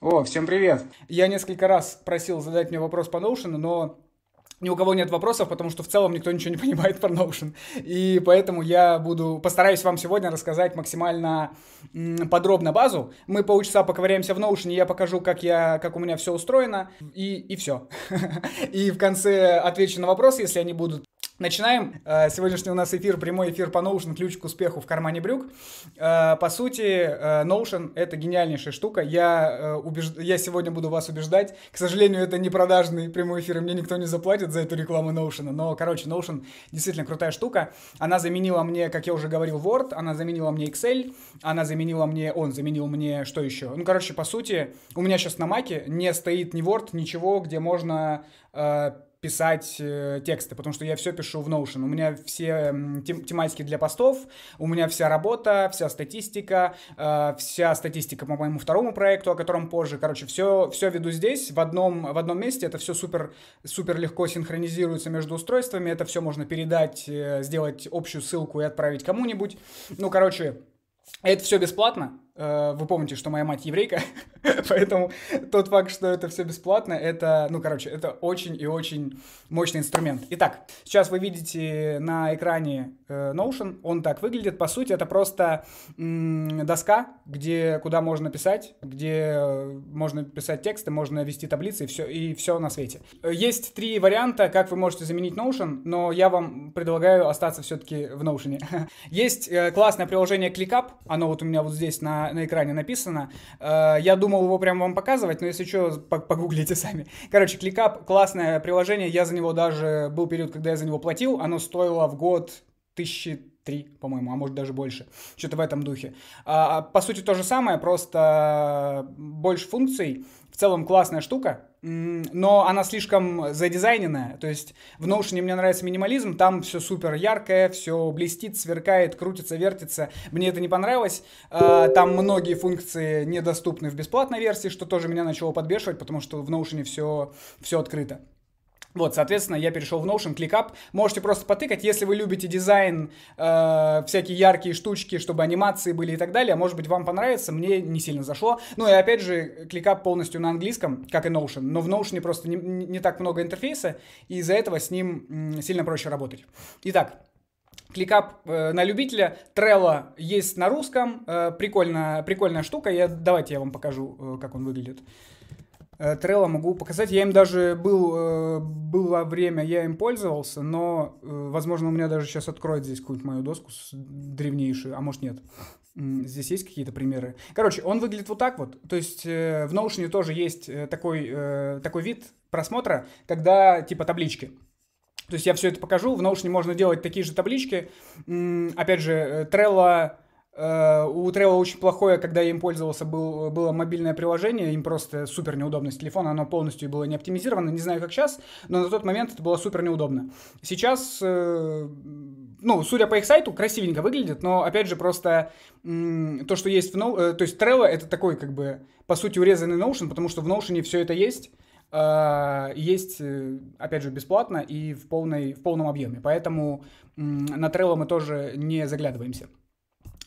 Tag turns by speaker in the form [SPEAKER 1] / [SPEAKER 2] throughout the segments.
[SPEAKER 1] О, всем привет! Я несколько раз просил задать мне вопрос по Notion, но ни у кого нет вопросов, потому что в целом никто ничего не понимает про Notion. И поэтому я буду, постараюсь вам сегодня рассказать максимально подробно базу. Мы полчаса поковыряемся в Notion, и я покажу, как, я, как у меня все устроено, и, и все. И в конце отвечу на вопросы, если они будут. Начинаем. Э, сегодняшний у нас эфир, прямой эфир по Notion, ключ к успеху в кармане брюк. Э, по сути, э, Notion — это гениальнейшая штука. Я, убеж... я сегодня буду вас убеждать. К сожалению, это не продажный прямой эфир, и мне никто не заплатит за эту рекламу Notion. Но, короче, Notion действительно крутая штука. Она заменила мне, как я уже говорил, Word, она заменила мне Excel, она заменила мне... Он заменил мне что еще? Ну, короче, по сути, у меня сейчас на Маке не стоит ни Word, ничего, где можно писать э, тексты, потому что я все пишу в Notion. У меня все тем, тематики для постов, у меня вся работа, вся статистика, э, вся статистика по моему второму проекту, о котором позже. Короче, все, все веду здесь, в одном, в одном месте. Это все супер, супер легко синхронизируется между устройствами. Это все можно передать, э, сделать общую ссылку и отправить кому-нибудь. Ну, короче, это все бесплатно. Э, вы помните, что моя мать еврейка, Поэтому тот факт, что это все бесплатно, это, ну, короче, это очень и очень мощный инструмент. Итак, сейчас вы видите на экране э, Notion, он так выглядит. По сути, это просто м- доска, где, куда можно писать, где э, можно писать тексты, можно вести таблицы и все, и все на свете. Есть три варианта, как вы можете заменить Notion, но я вам предлагаю остаться все-таки в Notion. Есть э, классное приложение ClickUp, оно вот у меня вот здесь на, на экране написано. Э, я думаю, думал его прямо вам показывать, но если что, погуглите сами. Короче, ClickUp — классное приложение, я за него даже... Был период, когда я за него платил, оно стоило в год тысячи три, по-моему, а может даже больше. Что-то в этом духе. А, а по сути, то же самое, просто а, больше функций. В целом классная штука но она слишком задизайненная. То есть в Notion мне нравится минимализм, там все супер яркое, все блестит, сверкает, крутится, вертится. Мне это не понравилось. А, там многие функции недоступны в бесплатной версии, что тоже меня начало подбешивать, потому что в Notion все, все открыто. Вот, соответственно, я перешел в Notion, ClickUp. Можете просто потыкать, если вы любите дизайн, э, всякие яркие штучки, чтобы анимации были и так далее. А может быть, вам понравится, мне не сильно зашло. Ну и опять же, ClickUp полностью на английском, как и Notion. Но в Notion просто не, не так много интерфейса, и из-за этого с ним сильно проще работать. Итак, Кликап э, на любителя, Trello есть на русском, э, прикольно, прикольная штука, я, давайте я вам покажу, э, как он выглядит. Трелло э, могу показать. Я им даже был, э, было время, я им пользовался, но, э, возможно, у меня даже сейчас откроет здесь какую-нибудь мою доску древнейшую, а может нет. Здесь есть какие-то примеры. Короче, он выглядит вот так вот. То есть в Notion тоже есть такой, такой вид просмотра, когда типа таблички. То есть я все это покажу. В Notion можно делать такие же таблички. Опять же, Trello Э, у Trello очень плохое, когда я им пользовался, был, было мобильное приложение, им просто супер неудобно с телефона, оно полностью было не оптимизировано, не знаю как сейчас, но на тот момент это было супер неудобно. Сейчас, э, ну, судя по их сайту, красивенько выглядит, но опять же просто то, что есть в Notion, э, то есть Trello это такой как бы по сути урезанный Notion, потому что в Notion все это есть, а, есть, опять же, бесплатно и в, полной, в полном объеме. Поэтому на Trello мы тоже не заглядываемся.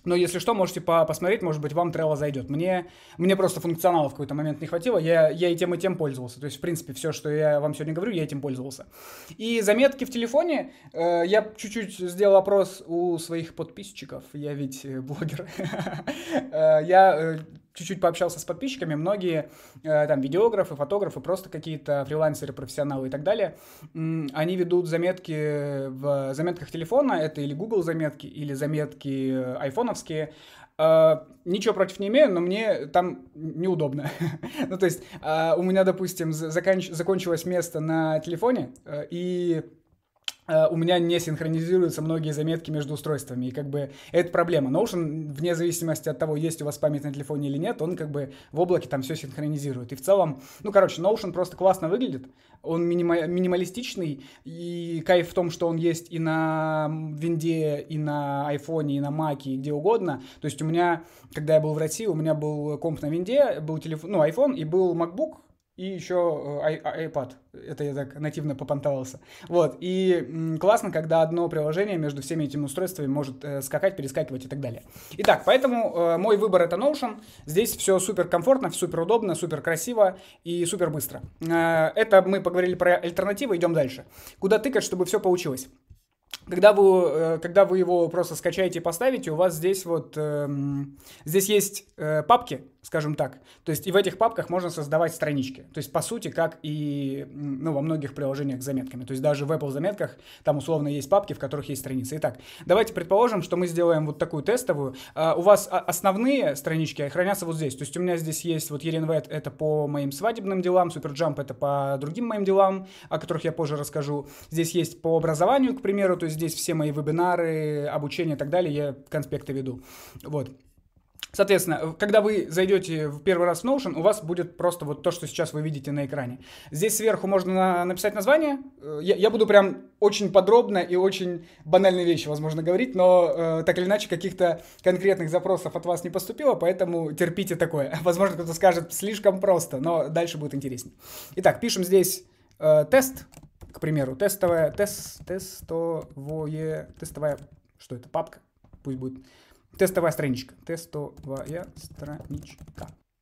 [SPEAKER 1] Но если что, можете по посмотреть, может быть, вам Trello зайдет. Мне, мне просто функционала в какой-то момент не хватило, я, я и тем, и тем пользовался. То есть, в принципе, все, что я вам сегодня говорю, я этим пользовался. И заметки в телефоне. Э, я чуть-чуть сделал опрос у своих подписчиков, я ведь э, блогер. Э, я э, чуть-чуть пообщался с подписчиками, многие э, там видеографы, фотографы, просто какие-то фрилансеры, профессионалы и так далее, они ведут заметки в заметках телефона, это или Google заметки, или заметки э, айфоновские, Uh, ничего против не имею, но мне там неудобно. ну, то есть, uh, у меня, допустим, заканч... закончилось место на телефоне, uh, и Э, у меня не синхронизируются многие заметки между устройствами, и как бы это проблема. Notion, вне зависимости от того, есть у вас память на телефоне или нет, он как бы в облаке там все синхронизирует. И в целом, ну, короче, Notion просто классно выглядит, он минима- минималистичный, и кайф в том, что он есть и на винде, и на айфоне, и на маке, и где угодно. То есть у меня, когда я был в России, у меня был комп на винде, был телефон, ну, iPhone и был MacBook, и еще э, а, iPad. Это я так нативно попонтовался. Вот, и классно, когда одно приложение между всеми этими устройствами может э, скакать, перескакивать и так далее. Итак, поэтому э, мой выбор это Notion. Здесь все супер комфортно, супер удобно, супер красиво и супер быстро. Это мы поговорили про альтернативы, идем дальше. Куда тыкать, чтобы все получилось? Когда вы, э, когда вы его просто скачаете и поставите, у вас здесь вот, эм, здесь есть э, папки, скажем так. То есть и в этих папках можно создавать странички. То есть по сути, как и ну, во многих приложениях с заметками. То есть даже в Apple заметках там условно есть папки, в которых есть страницы. Итак, давайте предположим, что мы сделаем вот такую тестовую. А, у вас основные странички хранятся вот здесь. То есть у меня здесь есть вот Еленвет, это по моим свадебным делам, Суперджамп это по другим моим делам, о которых я позже расскажу. Здесь есть по образованию, к примеру, то есть здесь все мои вебинары, обучение и так далее, я конспекты веду. Вот. Соответственно, когда вы зайдете в первый раз в Notion, у вас будет просто вот то, что сейчас вы видите на экране. Здесь сверху можно на, написать название. Э, я, я буду прям очень подробно и очень банальные вещи, возможно, говорить, но э, так или иначе каких-то конкретных запросов от вас не поступило, поэтому терпите такое. Возможно, кто-то скажет слишком просто, но дальше будет интереснее. Итак, пишем здесь э, тест к примеру, тестовая, тест, тестовое, тестовая, что это, папка, пусть будет, тестовая страничка, тестовая страничка.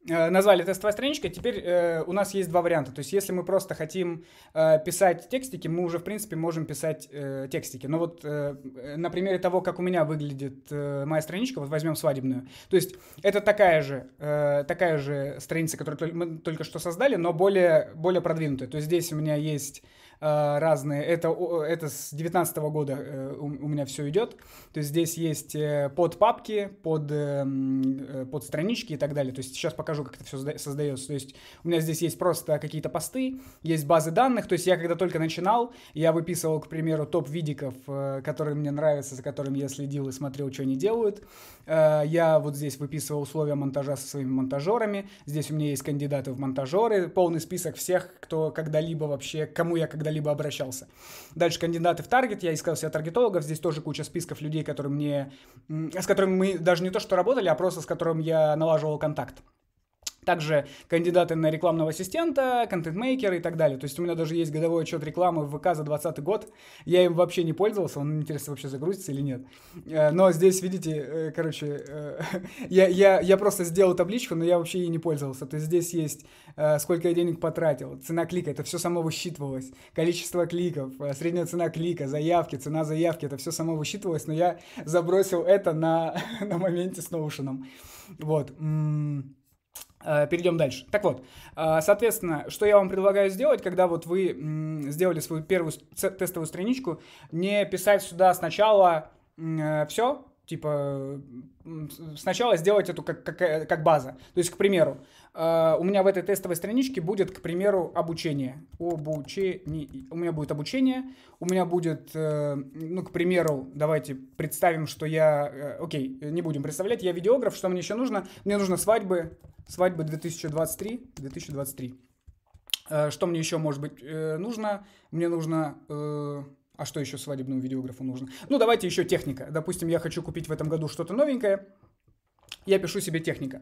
[SPEAKER 1] Э, назвали тестовая страничка, теперь э, у нас есть два варианта. То есть, если мы просто хотим э, писать текстики, мы уже, в принципе, можем писать э, текстики. Но вот э, на примере того, как у меня выглядит э, моя страничка, вот возьмем свадебную. То есть, это такая же, э, такая же страница, которую мы только что создали, но более, более продвинутая. То есть, здесь у меня есть Э, разные. Это, это с 19 года э, у, у меня все идет. То есть здесь есть э, под папки, под, эм, под странички и так далее. То есть сейчас покажу, как это все создается. То есть у меня здесь есть просто какие-то посты, есть базы данных. То есть я когда только начинал, я выписывал, к примеру, топ видиков, которые мне нравятся, за которыми я следил и смотрел, что они делают. Я вот здесь выписывал условия монтажа со своими монтажерами. Здесь у меня есть кандидаты в монтажеры, полный список всех, кто когда-либо вообще, кому я когда когда-либо обращался. Дальше кандидаты в таргет. Я искал себя таргетологов. Здесь тоже куча списков людей, которые мне... С которыми мы даже не то что работали, а просто с которым я налаживал контакт также кандидаты на рекламного ассистента, контент-мейкеры и так далее. То есть у меня даже есть годовой отчет рекламы в ВК за 2020 год. Я им вообще не пользовался, он, интересно, вообще загрузится или нет. Э, но здесь, видите, э, короче, э, я, я, я просто сделал табличку, но я вообще ей не пользовался. То есть здесь есть, сколько я денег потратил, цена клика, это все само высчитывалось. Количество кликов, средняя цена клика, заявки, цена заявки, это все само высчитывалось, но я забросил это на, на моменте с Notion. Вот. Э, Перейдем дальше. Так вот, э, соответственно, что я вам предлагаю сделать, когда вот вы сделали свою первую тестовую страничку, не писать сюда сначала э, все, типа сначала сделать эту как, как, как база. То есть, к примеру, Э, у меня в этой тестовой страничке будет, к примеру, обучение. Обучение. У меня будет обучение, у меня будет, э, ну, к примеру, давайте представим, что я... Э, окей, не будем представлять, я видеограф, что мне еще нужно? Мне нужно свадьбы, свадьбы 2023, 2023. Что мне еще, может быть, нужно? Мне нужно... А что еще свадебному видеографу нужно? Ну, давайте еще техника. Допустим, я хочу купить в этом году что-то новенькое я пишу себе техника.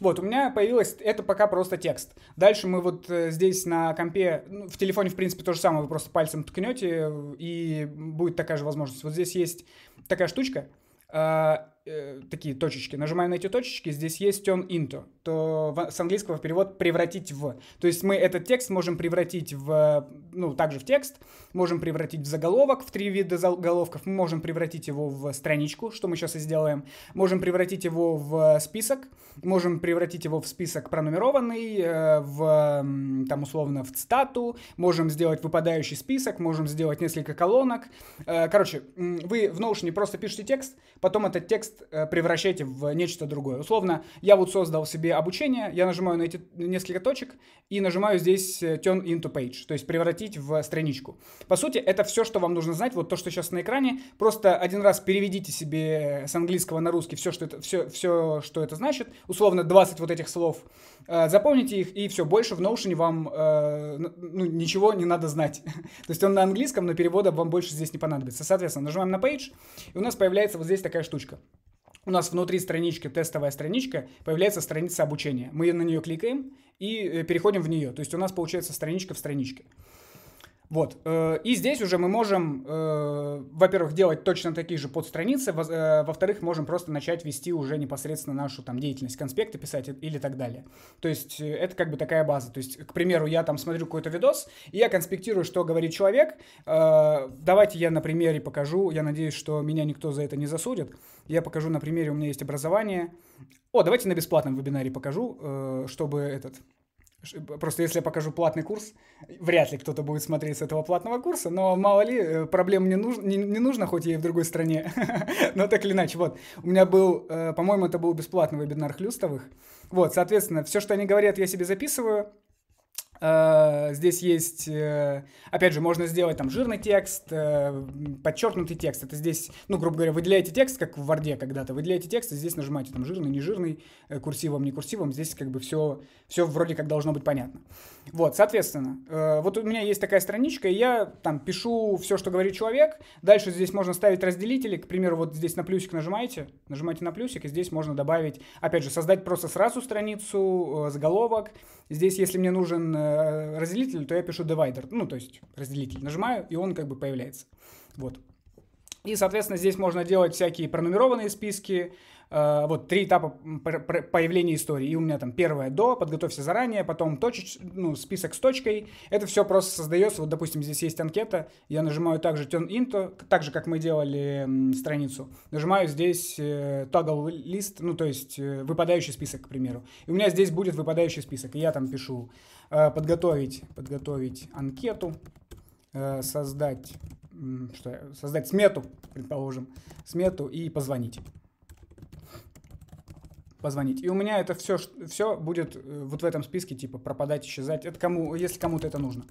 [SPEAKER 1] Вот, у меня появилось, это пока просто текст. Дальше мы вот э, здесь на компе, ну, в телефоне, в принципе, то же самое, вы просто пальцем ткнете, э, и будет такая же возможность. Вот здесь есть такая штучка, э, э, такие точечки. Нажимаю на эти точечки, здесь есть turn into, то в, с английского перевод превратить в. То есть мы этот текст можем превратить в, ну, также в текст, можем превратить в заголовок, в три вида заголовков, мы можем превратить его в страничку, что мы сейчас и сделаем, можем превратить его в список, можем превратить его в список пронумерованный, э, в, там, условно, в цитату, можем сделать выпадающий список, можем сделать несколько колонок. Э, короче, вы в Notion просто пишете текст, потом этот текст текст э, превращайте в нечто другое. Условно, я вот создал себе обучение, я нажимаю на эти несколько точек и нажимаю здесь э, turn into page, то есть превратить в страничку. По сути, это все, что вам нужно знать, вот то, что сейчас на экране. Просто один раз переведите себе с английского на русский все, что это, все, все, что это значит. Условно, 20 вот этих слов Э, запомните их, и все, больше в Notion вам э, ну, ничего не надо знать. То есть он на английском, но перевода вам больше здесь не понадобится. Соответственно, нажимаем на Page, и у нас появляется вот здесь такая штучка. У нас внутри странички, тестовая страничка, появляется страница обучения. Мы на нее кликаем и э, переходим в нее. То есть у нас получается страничка в страничке. Вот. Э, и здесь уже мы можем, э, во-первых, делать точно такие же подстраницы, э, во-вторых, можем просто начать вести уже непосредственно нашу там деятельность, конспекты писать или так далее. То есть это как бы такая база. То есть, к примеру, я там смотрю какой-то видос, и я конспектирую, что говорит человек. Давайте я на примере покажу. Я надеюсь, что меня никто за это не засудит. Я покажу на примере, у меня есть образование. О, давайте на бесплатном вебинаре покажу, чтобы этот Просто если я покажу платный курс, э, вряд ли кто-то будет смотреть с этого платного курса, но мало ли, э, проблем не нужно, не, не нужно хоть я и в другой стране, но так или иначе. Вот, у меня был, э, по-моему, это был бесплатный вебинар Хлюстовых. Вот, соответственно, все, что они говорят, я себе записываю, Э, здесь есть, э, опять же, можно сделать там жирный текст, э, подчеркнутый текст. Это здесь, ну, грубо говоря, выделяете текст, как в Варде когда-то. Выделяете текст, и здесь нажимаете там жирный, не жирный, курсивом, не курсивом. Здесь как бы все, все вроде как должно быть понятно. Вот, соответственно, э, вот у меня есть такая страничка, и я там пишу все, что говорит человек. Дальше здесь можно ставить разделители. К примеру, вот здесь на плюсик нажимаете, нажимаете на плюсик, и здесь можно добавить, опять же, создать просто сразу страницу, э, заголовок. Здесь, если мне нужен э, разделитель, то я пишу divider, ну, то есть разделитель. Нажимаю, и он как бы появляется. Вот. И, соответственно, здесь можно делать всякие пронумерованные списки, Э, вот три этапа появления истории. И у меня там первое до, подготовься заранее, потом точеч, ну, список с точкой. Это все просто создается. Вот, допустим, здесь есть анкета. Я нажимаю также turn into, так же, как мы делали страницу. Нажимаю здесь э, toggle list, ну, то есть э, выпадающий список, к примеру. И у меня здесь будет выпадающий список. И я там пишу подготовить, подготовить анкету, создать, что, создать смету, предположим, смету и позвонить позвонить. И у меня это все, все будет э, вот в этом списке, типа пропадать, исчезать. Это кому, если кому-то это нужно.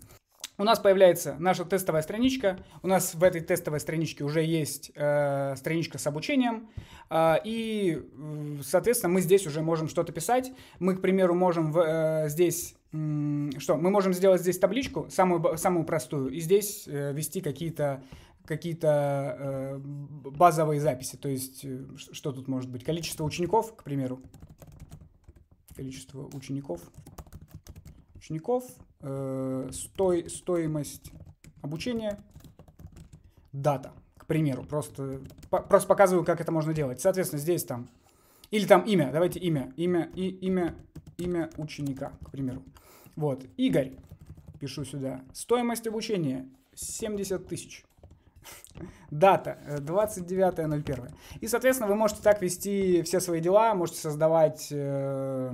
[SPEAKER 1] У нас появляется наша тестовая страничка. У нас в этой тестовой страничке уже есть э, страничка с обучением. Э, и, э, соответственно, мы здесь уже можем что-то писать. Мы, к примеру, можем в, э, здесь... Э, что? Мы можем сделать здесь табличку, самую, самую простую, и здесь э, вести какие-то какие-то э, базовые записи. То есть, э, что тут может быть? Количество учеников, к примеру. Количество учеников. Учеников. Э, стой, стоимость обучения. Дата, к примеру. Просто, по, просто показываю, как это можно делать. Соответственно, здесь там... Или там имя. Давайте имя. Имя и имя, имя ученика, к примеру. Вот. Игорь. Пишу сюда. Стоимость обучения 70 тысяч. Дата 29.01. Э, и, соответственно, вы можете так вести все свои дела, можете создавать э,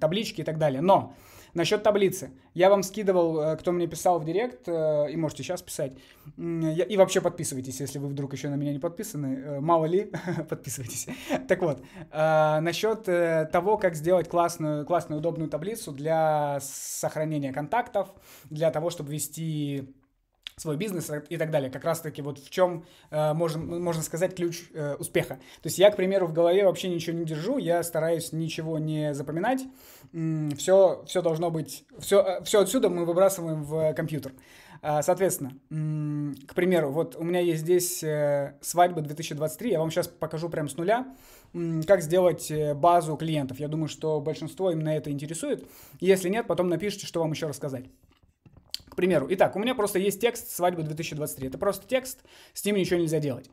[SPEAKER 1] таблички и так далее. Но насчет таблицы. Я вам скидывал, э, кто мне писал в директ, э, и можете сейчас писать. Я, и вообще подписывайтесь, если вы вдруг еще на меня не подписаны. Э, мало ли, подписывайтесь. так вот, э, насчет э, того, как сделать классную, классную удобную таблицу для сохранения контактов, для того, чтобы вести свой бизнес и так далее. Как раз-таки вот в чем, э, можно, можно сказать, ключ э, успеха. То есть я, к примеру, в голове вообще ничего не держу, я стараюсь ничего не запоминать. Все, все должно быть, все, э, все отсюда мы выбрасываем в компьютер. А, соответственно, к примеру, вот у меня есть здесь э, свадьба 2023, я вам сейчас покажу прям с нуля, как сделать э, базу клиентов. Я думаю, что большинство именно это интересует. Если нет, потом напишите, что вам еще рассказать. К примеру, итак, у меня просто есть текст «Свадьба 2023». Это просто текст, с ним ничего нельзя делать.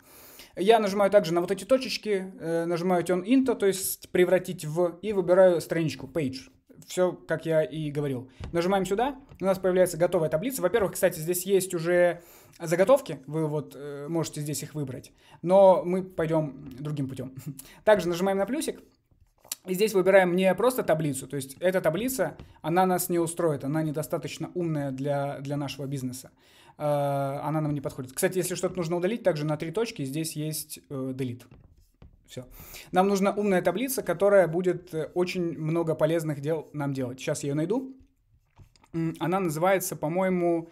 [SPEAKER 1] Я нажимаю также на вот эти точечки, э, нажимаю turn into, то есть превратить в, и выбираю страничку, page. Все, как я и говорил. Нажимаем сюда, у нас появляется готовая таблица. Во-первых, кстати, здесь есть уже заготовки, вы вот э, можете здесь их выбрать, но мы пойдем другим путем. Также нажимаем на плюсик, и здесь выбираем не просто таблицу, то есть эта таблица, она нас не устроит, она недостаточно умная для, для нашего бизнеса. Э, она нам не подходит. Кстати, если что-то нужно удалить, также на три точки здесь есть э, delete. Все. Нам нужна умная таблица, которая будет э, очень много полезных дел нам делать. Сейчас я ее найду. Она называется, по-моему,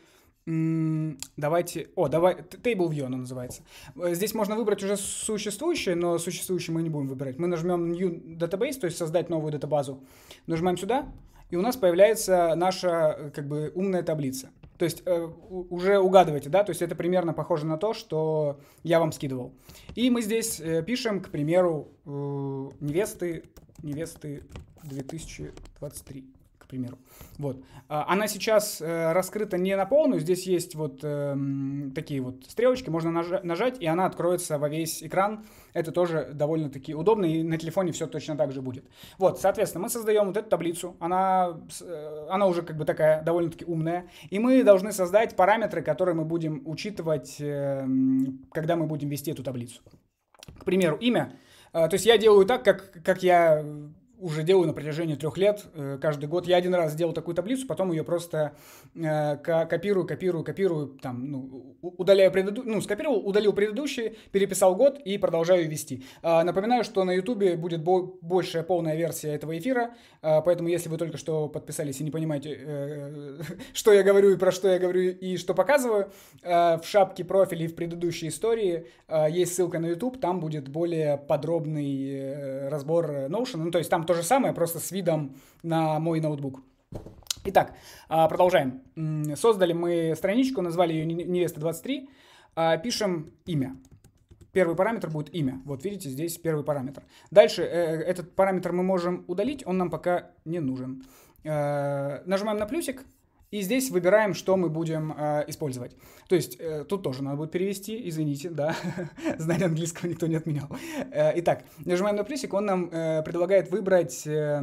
[SPEAKER 1] Давайте... О, давай... Table View оно называется. Э, здесь можно выбрать уже существующее, но существующее мы не будем выбирать. Мы нажмем New Database, то есть создать новую датабазу. Нажимаем сюда, и у нас появляется наша э, как бы умная таблица. То есть э, уже угадывайте, да? То есть это примерно похоже на то, что я вам скидывал. И мы здесь э, пишем, к примеру, э, невесты, невесты 2023 примеру. Вот. А, она сейчас э, раскрыта не на полную, здесь есть вот эм, такие вот стрелочки, можно нажать, и она откроется во весь экран. Это тоже довольно-таки удобно, и на телефоне все точно так же будет. Вот, соответственно, мы создаем вот эту таблицу, она, э, она уже как бы такая довольно-таки умная, и мы должны создать параметры, которые мы будем учитывать, эм, когда мы будем вести эту таблицу. К примеру, имя. Э, то есть я делаю так, как, как я уже делаю на протяжении трех лет, э, каждый год. Я один раз сделал такую таблицу, потом ее просто э, копирую, копирую, копирую, там, ну, удаляю предыдущий, ну, скопировал, удалил предыдущий, переписал год и продолжаю вести. А, напоминаю, что на ютубе будет большая полная версия этого эфира, а, поэтому если вы только что подписались и не понимаете, э, что я говорю и про что я говорю и что показываю, в шапке профиля и в предыдущей истории есть ссылка на YouTube, там будет более подробный разбор Notion, ну, то есть там то же самое, просто с видом на мой ноутбук. Итак, а, продолжаем. Создали мы страничку, назвали ее «Невеста23». А, пишем имя. Первый параметр будет имя. Вот видите, здесь первый параметр. Дальше э, э, этот параметр мы можем удалить, он нам пока не нужен. Э, нажимаем на плюсик – и здесь выбираем, что мы будем э, использовать. То есть э, тут тоже надо будет перевести, извините, да, знание английского никто не отменял. Э, итак, нажимаем на плюсик, он нам э, предлагает выбрать э,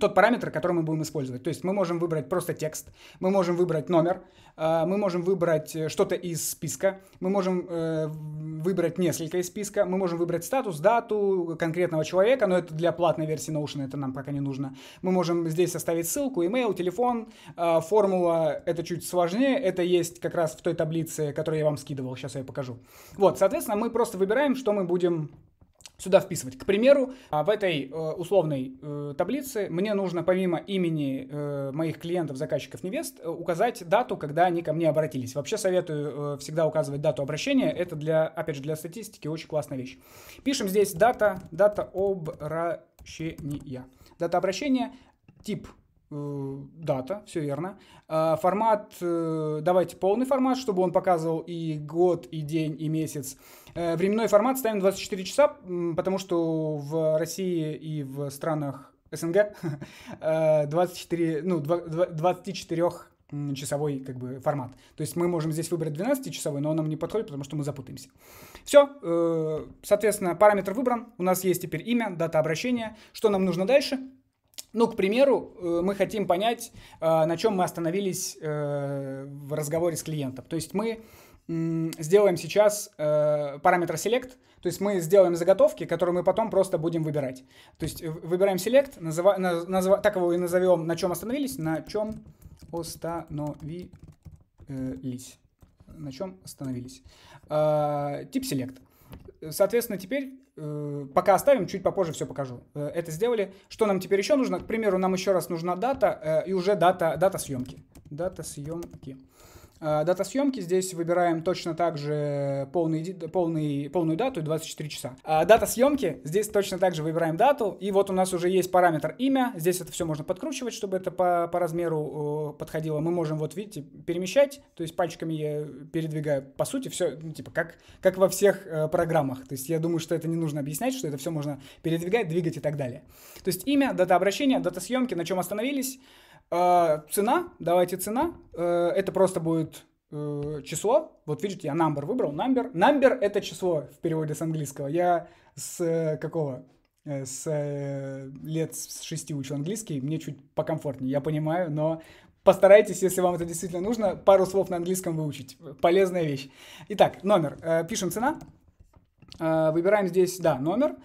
[SPEAKER 1] тот параметр, который мы будем использовать. То есть мы можем выбрать просто текст, мы можем выбрать номер, э, мы можем выбрать э, что-то из списка, мы можем э, выбрать несколько из списка, мы можем выбрать статус, дату конкретного человека, но это для платной версии Notion, это нам пока не нужно. Мы можем здесь оставить ссылку, имейл, телефон, э, формула, это чуть сложнее, это есть как раз в той таблице, которую я вам скидывал, сейчас я ее покажу. Вот, соответственно, мы просто выбираем, что мы будем сюда вписывать. К примеру, а в этой э, условной э, таблице мне нужно помимо имени э, моих клиентов, заказчиков, невест указать дату, когда они ко мне обратились. Вообще советую всегда указывать дату обращения. Это для, опять же, для статистики очень классная вещь. Пишем здесь дата, дата обращения. Дата обращения, тип Э, дата, все верно. Э, формат, э, давайте полный формат, чтобы он показывал и год, и день, и месяц. Временной формат ставим 24 часа, потому что в России и в странах СНГ 24, ну, 24 часовой как бы формат. То есть мы можем здесь выбрать 12-часовой, но он нам не подходит, потому что мы запутаемся. Все, соответственно, параметр выбран. У нас есть теперь имя, дата обращения. Что нам нужно дальше? Ну, к примеру, э, мы хотим понять, э, на чем мы остановились э, в разговоре с клиентом. То есть мы сделаем сейчас параметр select, то есть мы сделаем заготовки, которые мы потом просто будем выбирать. То есть выбираем select, называ, так его и назовем, на чем остановились, на чем остановились. На чем остановились. Тип select. Э, соответственно, теперь, э, пока оставим, чуть попозже все покажу. Э, это сделали. Что нам теперь еще нужно? К примеру, нам еще раз нужна дата и уже дата, дата съемки. Дата съемки. А, дата съемки здесь выбираем точно так же полный, полный, полную дату и 24 часа. А, дата съемки здесь точно так же выбираем дату. И вот у нас уже есть параметр имя. Здесь это все можно подкручивать, чтобы это по, по размеру подходило. Мы можем, вот видите, перемещать. То есть пальчиками я передвигаю. По сути, все ну, типа как, как во всех э, программах. То есть я думаю, что это не нужно объяснять, что это все можно передвигать, двигать и так далее. То есть имя, дата обращения, дата съемки, на чем остановились. А, цена, давайте цена, э, это просто будет э, число. Вот видите, я number выбрал, number. Number – это число в переводе с английского. Я с э, какого? С лет с шести учу английский, мне чуть покомфортнее, я понимаю, но постарайтесь, если вам это действительно нужно, пару слов на английском выучить. Полезная вещь. Итак, номер. Пишем цена. Выбираем здесь, да, номер.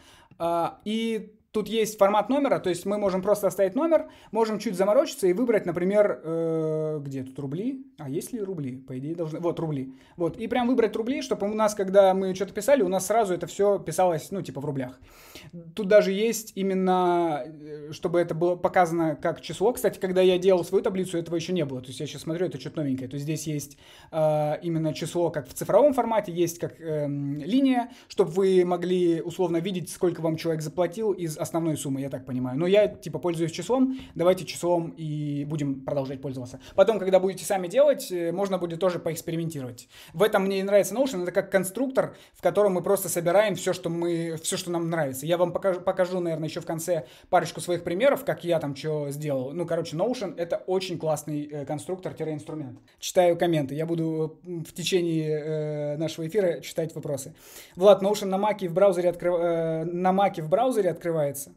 [SPEAKER 1] И Тут есть формат номера, то есть мы можем просто оставить номер, можем чуть заморочиться и выбрать, например, э, где тут рубли? А есть ли рубли? По идее должны... Вот, рубли. Вот, и прям выбрать рубли, чтобы у нас, когда мы что-то писали, у нас сразу это все писалось, ну, типа в рублях. Тут даже есть именно, э, чтобы это было показано как число. Кстати, когда я делал свою таблицу, этого еще не было. То есть я сейчас смотрю, это что-то новенькое. То есть здесь есть э, именно число как в цифровом формате, есть как э, линия, чтобы вы могли условно видеть, сколько вам человек заплатил из основной суммы, я так понимаю. Но я, типа, пользуюсь числом, давайте числом и будем продолжать пользоваться. Потом, когда будете сами делать, э, можно будет тоже поэкспериментировать. В этом мне и нравится Notion, это как конструктор, в котором мы просто собираем все, что мы, все, что нам нравится. Я вам покажу, покажу наверное, еще в конце парочку своих примеров, как я там что сделал. Ну, короче, Notion — это очень классный э, конструктор-инструмент. Читаю комменты, я буду в течение э, нашего эфира читать вопросы. Влад, Notion на Маке в браузере открывает, на Маке в браузере открывает называется.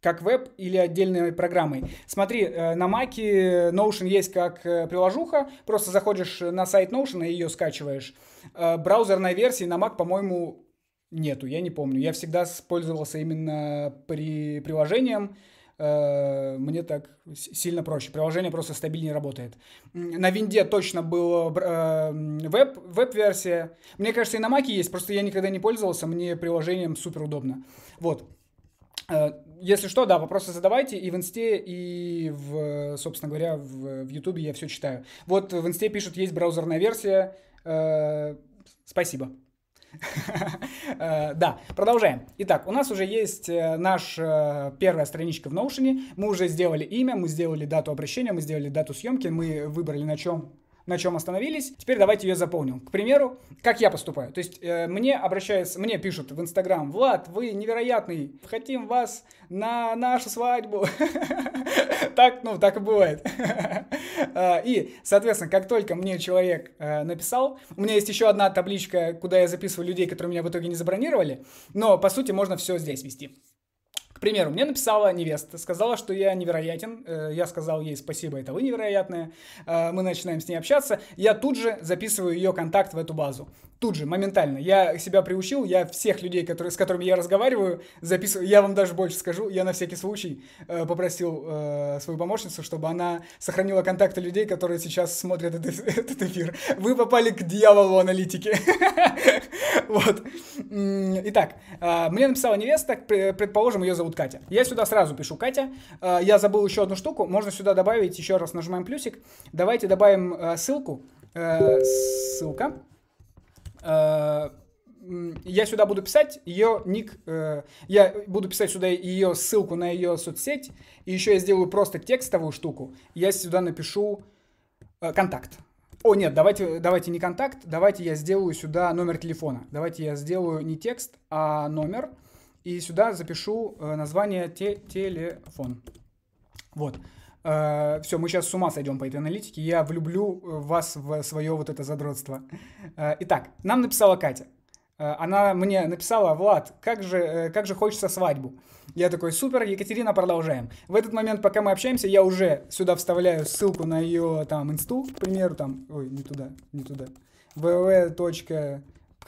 [SPEAKER 1] Как веб или отдельной программой. Смотри, э, на Маке Notion есть как э, приложуха. Просто заходишь на сайт Notion и ее скачиваешь. Э, браузерной версии на Mac, по-моему, нету. Я не помню. Я всегда пользовался именно при приложением. Э, мне так сильно проще. Приложение просто стабильнее работает. На винде точно был эм, веб, веб-версия. Мне кажется, и на маке есть, просто я никогда не пользовался, мне приложением супер удобно. Вот. Э, если что, да, вопросы задавайте и в инсте, и в, собственно говоря, в, в ютубе я все читаю. Вот в инсте пишут, есть браузерная версия. Э, спасибо. Э, да, продолжаем. Итак, у нас уже есть э, наша э, первая страничка в Notion. Мы уже сделали имя, мы сделали дату обращения, мы сделали дату съемки, мы выбрали на чем на чем остановились. Теперь давайте ее заполним. К примеру, как я поступаю. То есть э, мне обращаются, мне пишут в Инстаграм, Влад, вы невероятный, хотим вас на нашу свадьбу. Так, ну, так и бывает. Э, и, соответственно, как только мне человек э, написал, у меня есть еще одна табличка, куда я записываю людей, которые меня в итоге не забронировали, но, по сути, можно все здесь вести. К примеру, мне написала невеста, сказала, что я невероятен. Э, я сказал ей спасибо, это вы невероятная. Мы начинаем с ней общаться. Я тут же записываю ее контакт в эту базу тут же, моментально. Я себя приучил, я всех людей, которые, с которыми я разговариваю, записываю. Я вам даже больше скажу, я на всякий случай э, попросил э, свою помощницу, чтобы она сохранила контакты людей, которые сейчас смотрят этот, этот эфир. Вы попали к дьяволу аналитики. Вот. Итак, э, мне написала невеста, э, предположим, ее зовут Катя. Я сюда сразу пишу Катя. Э, я забыл еще одну штуку. Можно сюда добавить, еще раз нажимаем плюсик. Давайте добавим ссылку. Ссылка. Э, я сюда буду писать ее ник, э, я буду писать сюда ее ссылку на ее соцсеть, и еще я сделаю просто текстовую штуку. Я сюда напишу э, контакт. О, нет, давайте, давайте не контакт, давайте я сделаю сюда номер телефона. Давайте я сделаю не текст, а номер, и сюда запишу название те телефон. Вот э, все, мы сейчас с ума сойдем по этой аналитике, я влюблю э, вас в свое вот это задротство. Э, итак, нам написала Катя. Э, она мне написала, Влад, как же, э, как же хочется свадьбу. Я такой, супер, Екатерина, продолжаем. В этот момент, пока мы общаемся, я уже сюда вставляю ссылку на ее там инсту, к примеру, там, ой, не туда, не туда, www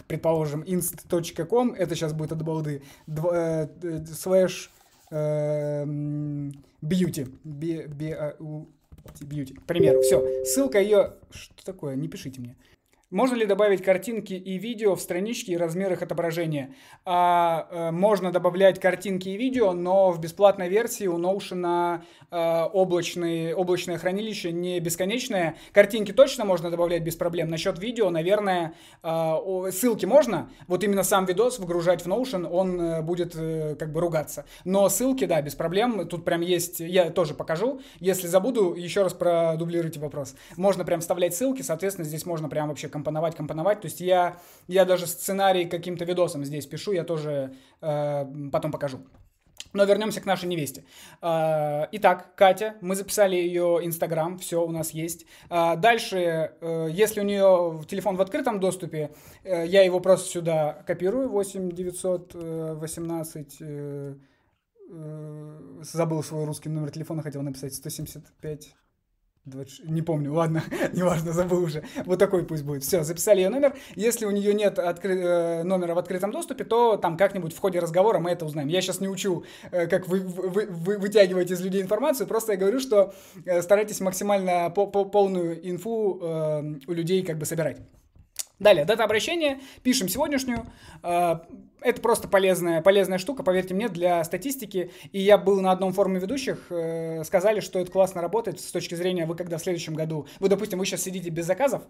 [SPEAKER 1] предположим, inst.com, это сейчас будет от балды, дв, э, слэш Бьюти. Бьюти. Бьюти. К все. Ссылка ее... Что такое? Не пишите мне. Можно ли добавить картинки и видео в страничке и размерах отображения? А, э, можно добавлять картинки и видео, но в бесплатной версии у Notion а, облачный, облачное хранилище не бесконечное. Картинки точно можно добавлять без проблем. Насчет видео, наверное, а, ссылки можно. Вот именно сам видос выгружать в Notion, он будет как бы ругаться. Но ссылки, да, без проблем. Тут прям есть, я тоже покажу. Если забуду, еще раз продублируйте вопрос. Можно прям вставлять ссылки, соответственно, здесь можно прям вообще компоновать, компоновать. То есть я, я даже сценарий каким-то видосом здесь пишу, я тоже э, потом покажу. Но вернемся к нашей невесте. Э, итак, Катя, мы записали ее Инстаграм, все у нас есть. Э, дальше, э, если у нее телефон в открытом доступе, я его просто сюда копирую, 8 918 забыл свой русский номер телефона, хотел написать 175 20, не помню, ладно, неважно, забыл уже. Вот такой пусть будет. Все, записали ее номер. Если у нее нет откры... Э, номера в открытом доступе, то там как-нибудь в ходе разговора мы это узнаем. Я сейчас не учу, э, как вы, вы, вы вытягиваете из людей информацию, просто я говорю, что э, старайтесь максимально по -по полную инфу у людей как бы собирать. Далее, дата обращения. Пишем сегодняшнюю. Э, это просто полезная, полезная штука, поверьте мне, для статистики. И я был на одном форуме ведущих, э, сказали, что это классно работает с точки зрения, вы когда в следующем году, вы, допустим, вы сейчас сидите без заказов,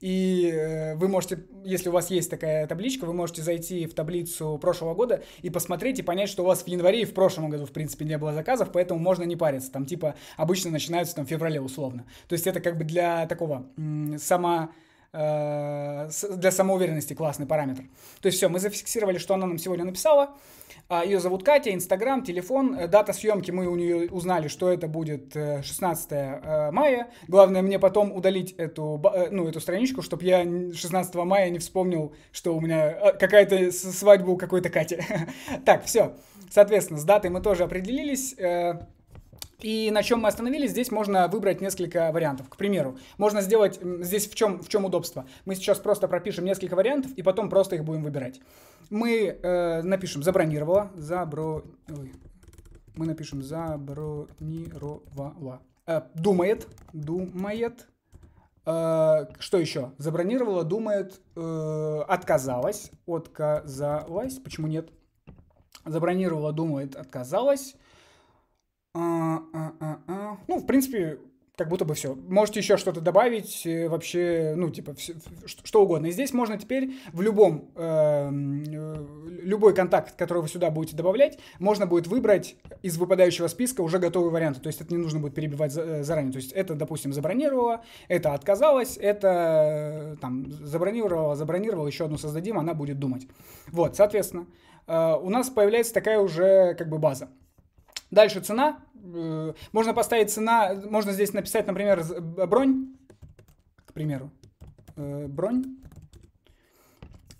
[SPEAKER 1] и э, вы можете, если у вас есть такая табличка, вы можете зайти в таблицу прошлого года и посмотреть и понять, что у вас в январе и в прошлом году, в принципе, не было заказов, поэтому можно не париться. Там, типа, обычно начинаются там в феврале условно. То есть это как бы для такого м- сама Э, для самоуверенности классный параметр. То есть все, мы зафиксировали, что она нам сегодня написала. А, Ее зовут Катя, Инстаграм, телефон, э, дата съемки. Мы у нее узнали, что это будет 16 э, мая. Главное мне потом удалить эту, ну, эту страничку, чтобы я 16 мая не вспомнил, что у меня какая-то свадьба у какой-то Кати. Так, все. Соответственно, с датой мы тоже определились. И на чем мы остановились, здесь можно выбрать несколько вариантов. К примеру, можно сделать здесь в чем, в чем удобство. Мы сейчас просто пропишем несколько вариантов и потом просто их будем выбирать. Мы э, напишем забронировала, забро... Ой. Мы напишем забронировала. Э, думает, думает. Э, что еще? Забронировала, думает, э, отказалась, отказалась. Почему нет? Забронировала, думает, отказалась. А-а-а-а. Ну, в принципе, как будто бы все. Можете еще что-то добавить, э, вообще, ну, типа, все, что угодно. И здесь можно теперь в любом, эм, э, любой контакт, который вы сюда будете добавлять, можно будет выбрать из выпадающего списка уже готовый вариант. То есть это не нужно будет перебивать э, заранее. То есть это, допустим, забронировало, это отказалась, это там забронировала, забронировала, еще одну создадим, она будет думать. Вот, соответственно, у нас появляется такая уже как бы база. Дальше цена. Э, можно поставить цена, можно здесь написать, например, бронь, к примеру, э, бронь.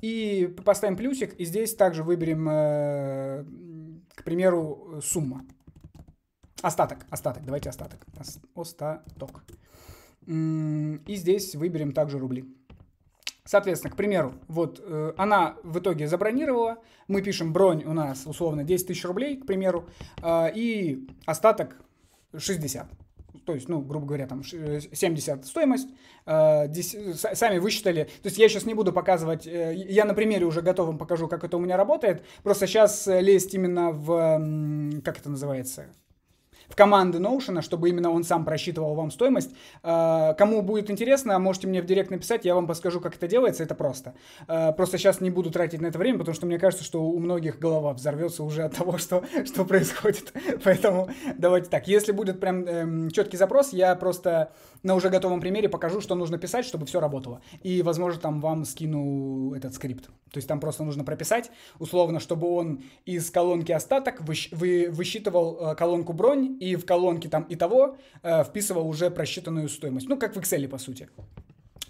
[SPEAKER 1] И поставим плюсик, и здесь также выберем, э, к примеру, сумма. Остаток, остаток, давайте остаток. Остаток. И здесь выберем также рубли. Соответственно, к примеру, вот э, она в итоге забронировала, мы пишем бронь у нас условно 10 тысяч рублей, к примеру, э, и остаток 60. То есть, ну, грубо говоря, там 70 э, стоимость, э, 10, э, сами высчитали. То есть я сейчас не буду показывать, э, я на примере уже готов вам покажу, как это у меня работает. Просто сейчас э, лезть именно в, как это называется, в команды Notion, а чтобы именно он сам просчитывал вам стоимость. Э, кому будет интересно, можете мне в директ написать, я вам подскажу, как это делается, это просто. Э, просто сейчас не буду тратить на это время, потому что мне кажется, что у многих голова взорвется уже от того, что, что происходит. Поэтому давайте так. Если будет прям эм, четкий запрос, я просто на уже готовом примере покажу, что нужно писать, чтобы все работало. И, возможно, там вам скину этот скрипт. То есть там просто нужно прописать, условно, чтобы он из колонки остаток вы, вы, высчитывал э, колонку бронь и в колонке там и того э, вписывал уже просчитанную стоимость. Ну, как в Excel, по сути.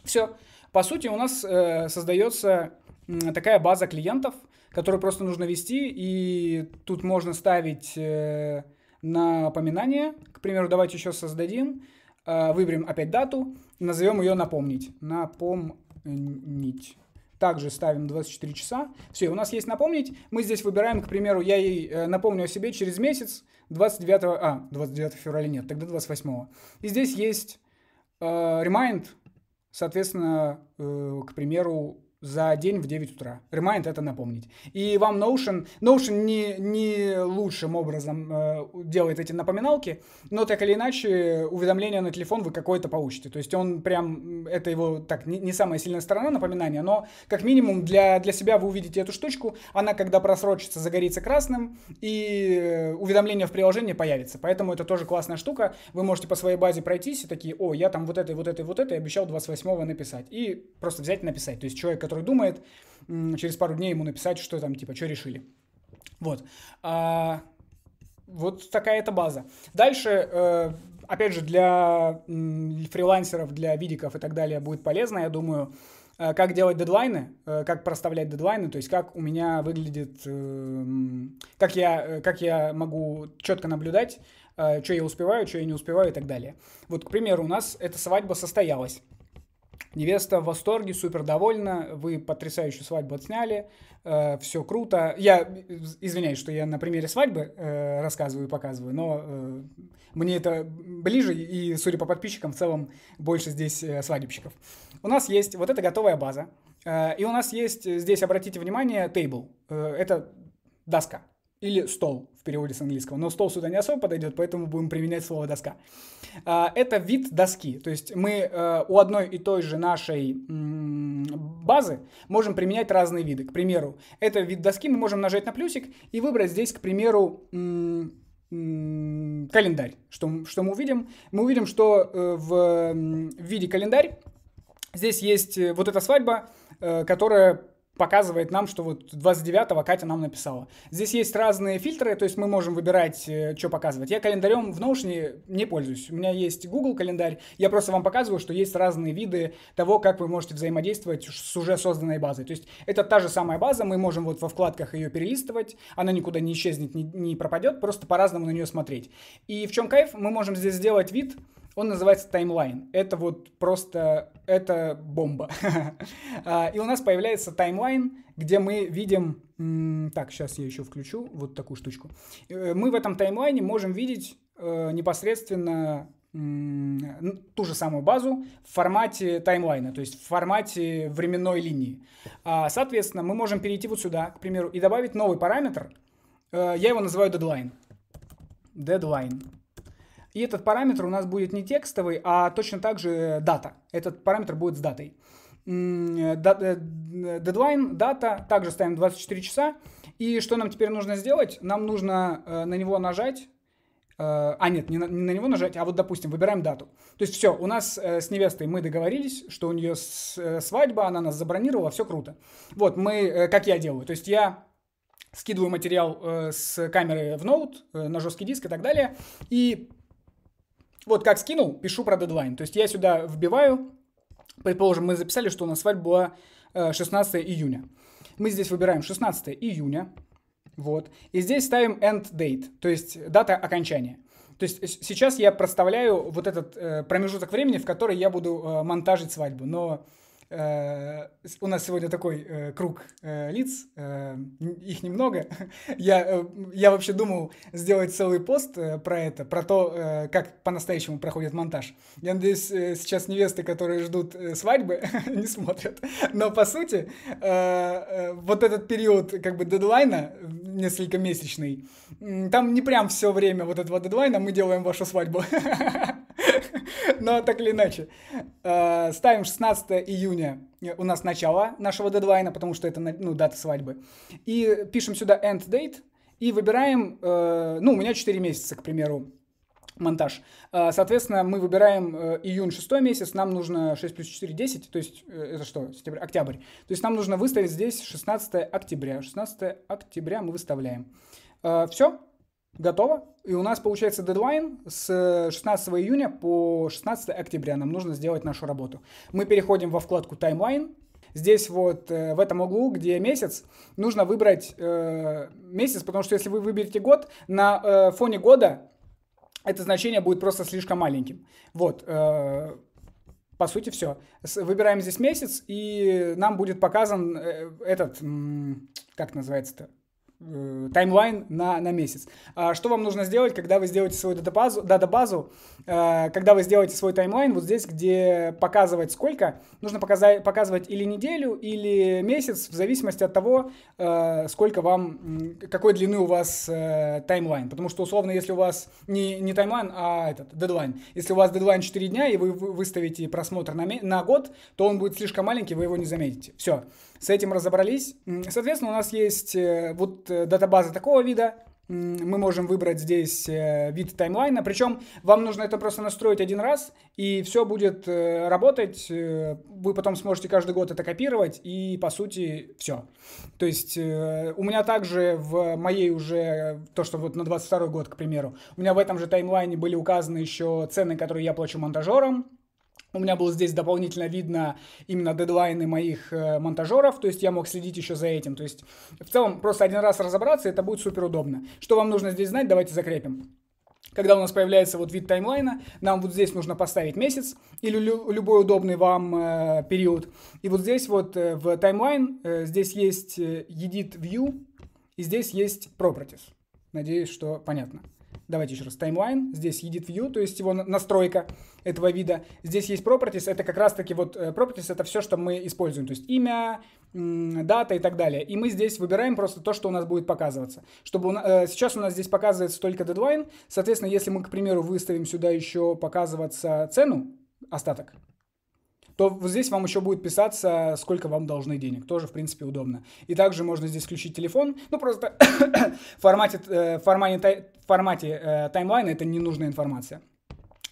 [SPEAKER 1] Все. По сути, у нас э, создается э, такая база клиентов, которую просто нужно вести, и тут можно ставить э, напоминание. К примеру, давайте еще создадим, э, выберем опять дату, назовем ее «Напомнить». Напомнить также ставим 24 часа. Все, у нас есть напомнить. Мы здесь выбираем, к примеру, я ей э, напомню о себе через месяц, 29, а, 29 февраля нет, тогда 28. И здесь есть э, remind, соответственно, э, к примеру, за день в 9 утра. Remind это напомнить. И вам Notion, Notion не, не лучшим образом э, делает эти напоминалки, но так или иначе уведомление на телефон вы какое-то получите. То есть он прям, это его так, не, не самая сильная сторона напоминания, но как минимум для, для себя вы увидите эту штучку, она когда просрочится, загорится красным, и э, уведомление в приложении появится. Поэтому это тоже классная штука. Вы можете по своей базе пройтись и такие, о, я там вот это, вот это, вот это обещал 28-го написать. И просто взять и написать. То есть человек, который думает, через пару дней ему написать, что там, типа, что решили. Вот. А, вот такая это база. Дальше, э, опять же, для фрилансеров, для видиков и так далее будет полезно, я думаю, э, как делать дедлайны, э, как проставлять дедлайны, то есть как у меня выглядит, как я, как я могу четко наблюдать, что я успеваю, что я не успеваю и так далее. Вот, к примеру, у нас эта свадьба состоялась. Невеста в восторге, супер довольна, вы потрясающую свадьбу отсняли, э, все круто. Я извиняюсь, что я на примере свадьбы э, рассказываю и показываю, но э, мне это ближе, и, судя по подписчикам, в целом больше здесь э, свадебщиков. У нас есть вот эта готовая база, э, и у нас есть здесь, обратите внимание, тейбл. Э, это доска или стол переводе с английского. Но стол сюда не особо подойдет, поэтому будем применять слово доска. А, это вид доски. То есть мы э, у одной и той же нашей базы можем применять разные виды. К примеру, это вид доски, мы можем нажать на плюсик и выбрать здесь, к примеру, календарь. Что, что мы увидим? Мы увидим, что э, в виде календарь здесь есть э, вот эта свадьба, которая показывает нам, что вот 29-го Катя нам написала. Здесь есть разные фильтры, то есть мы можем выбирать, э, что показывать. Я календарем в Notion не пользуюсь. У меня есть Google календарь, я просто вам показываю, что есть разные виды того, как вы можете взаимодействовать с уже созданной базой. То есть это та же самая база, мы можем вот во вкладках ее перелистывать, она никуда не исчезнет, не, не пропадет, просто по-разному на нее смотреть. И в чем кайф? Мы можем здесь сделать вид, он называется таймлайн. Это вот просто, это бомба. А, и у нас появляется таймлайн, где мы видим, так, сейчас я еще включу вот такую штучку. Э, мы в этом таймлайне можем видеть э, непосредственно ту же самую базу в формате таймлайна, то есть в формате временной линии. А, соответственно, мы можем перейти вот сюда, к примеру, и добавить новый параметр. Э, я его называю Deadline. Deadline. И этот параметр у нас будет не текстовый, а точно так же дата. Этот параметр будет с датой. Deadline, э, э, дата, также ставим 24 часа. И что нам теперь нужно сделать? Нам нужно э, на него нажать. А, нет, не на, него нажать, а вот, допустим, выбираем дату. То есть все, у нас с невестой мы договорились, что у нее свадьба, она нас забронировала, все круто. Вот, мы, как я делаю, то есть я скидываю материал с камеры в ноут, на жесткий диск и так далее, и вот как скинул, пишу про дедлайн. То есть я сюда вбиваю, предположим, мы записали, что у нас свадьба была э, 16 июня. Мы здесь выбираем 16 июня, вот, и здесь ставим end date, то есть дата окончания. То есть сейчас я проставляю вот этот э, промежуток времени, в который я буду э, монтажить свадьбу, но Э, у нас сегодня такой э, круг э, лиц, их немного. Я, я вообще думал сделать целый пост про это, про то, как по-настоящему проходит монтаж. Я надеюсь, сейчас невесты, которые ждут свадьбы, не смотрят. Но по сути, вот этот период как бы дедлайна, несколько месячный, там не прям все время вот этого дедлайна мы делаем вашу свадьбу. но так или иначе. Э, ставим 16 июня у нас начало нашего дедлайна, потому что это ну, дата свадьбы. И пишем сюда end date и выбираем, э, ну, у меня 4 месяца, к примеру, монтаж. Э, соответственно, мы выбираем июнь 6 месяц, нам нужно 6 плюс 4, 10, то есть это что, сентябрь, октябрь. То есть нам нужно выставить здесь 16 октября. 16 октября мы выставляем. Все, Готово. И у нас получается дедлайн с 16 э, июня по 16 октября. Нам нужно сделать нашу работу. Мы переходим во вкладку «Таймлайн». Здесь вот э, в этом углу, где месяц, нужно выбрать э, месяц, потому что если вы выберете год, на э, фоне года это значение будет просто слишком маленьким. Вот, э, по сути, все. Выбираем здесь месяц, и нам будет показан э, этот, как называется-то, Э, таймлайн на, на месяц. А что вам нужно сделать, когда вы сделаете свою датабазу, датабазу э, когда вы сделаете свой таймлайн, вот здесь, где показывать сколько, нужно показать, показывать или неделю, или месяц, в зависимости от того, э, сколько вам, какой длины у вас э, таймлайн. Потому что, условно, если у вас не, не таймлайн, а этот, дедлайн. Если у вас дедлайн 4 дня, и вы выставите просмотр на, на год, то он будет слишком маленький, вы его не заметите. Все, с этим разобрались. Соответственно, у нас есть э, вот датабаза такого вида, мы можем выбрать здесь э, вид таймлайна. Причем вам нужно это просто настроить один раз, и все будет э, работать. Э, вы потом сможете каждый год это копировать, и по сути все. То есть у меня также в моей уже, то, что вот на 22 год, к примеру, у меня в этом же таймлайне были указаны еще цены, которые я плачу монтажерам, у меня было здесь дополнительно видно именно дедлайны моих э, монтажеров, то есть я мог следить еще за этим. То есть в целом просто один раз разобраться, это будет супер удобно. Что вам нужно здесь знать, давайте закрепим. Когда у нас появляется вот вид таймлайна, нам вот здесь нужно поставить месяц или лю- любой удобный вам э, период. И вот здесь вот э, в таймлайн э, здесь есть э, Edit View и здесь есть Properties. Надеюсь, что понятно. Давайте еще раз. Таймлайн. Здесь Edit view, то есть его настройка этого вида. Здесь есть properties. Это как раз-таки вот э, properties. Это все, что мы используем. То есть имя, дата и так далее. И мы здесь выбираем просто то, что у нас будет показываться. Чтобы у нас, э, сейчас у нас здесь показывается только дедлайн. Соответственно, если мы, к примеру, выставим сюда еще показываться цену, остаток, то здесь вам еще будет писаться, сколько вам должны денег. Тоже, в принципе, удобно. И также можно здесь включить телефон. Ну, просто в формате, э, в формате, в э, формате таймлайна это ненужная информация.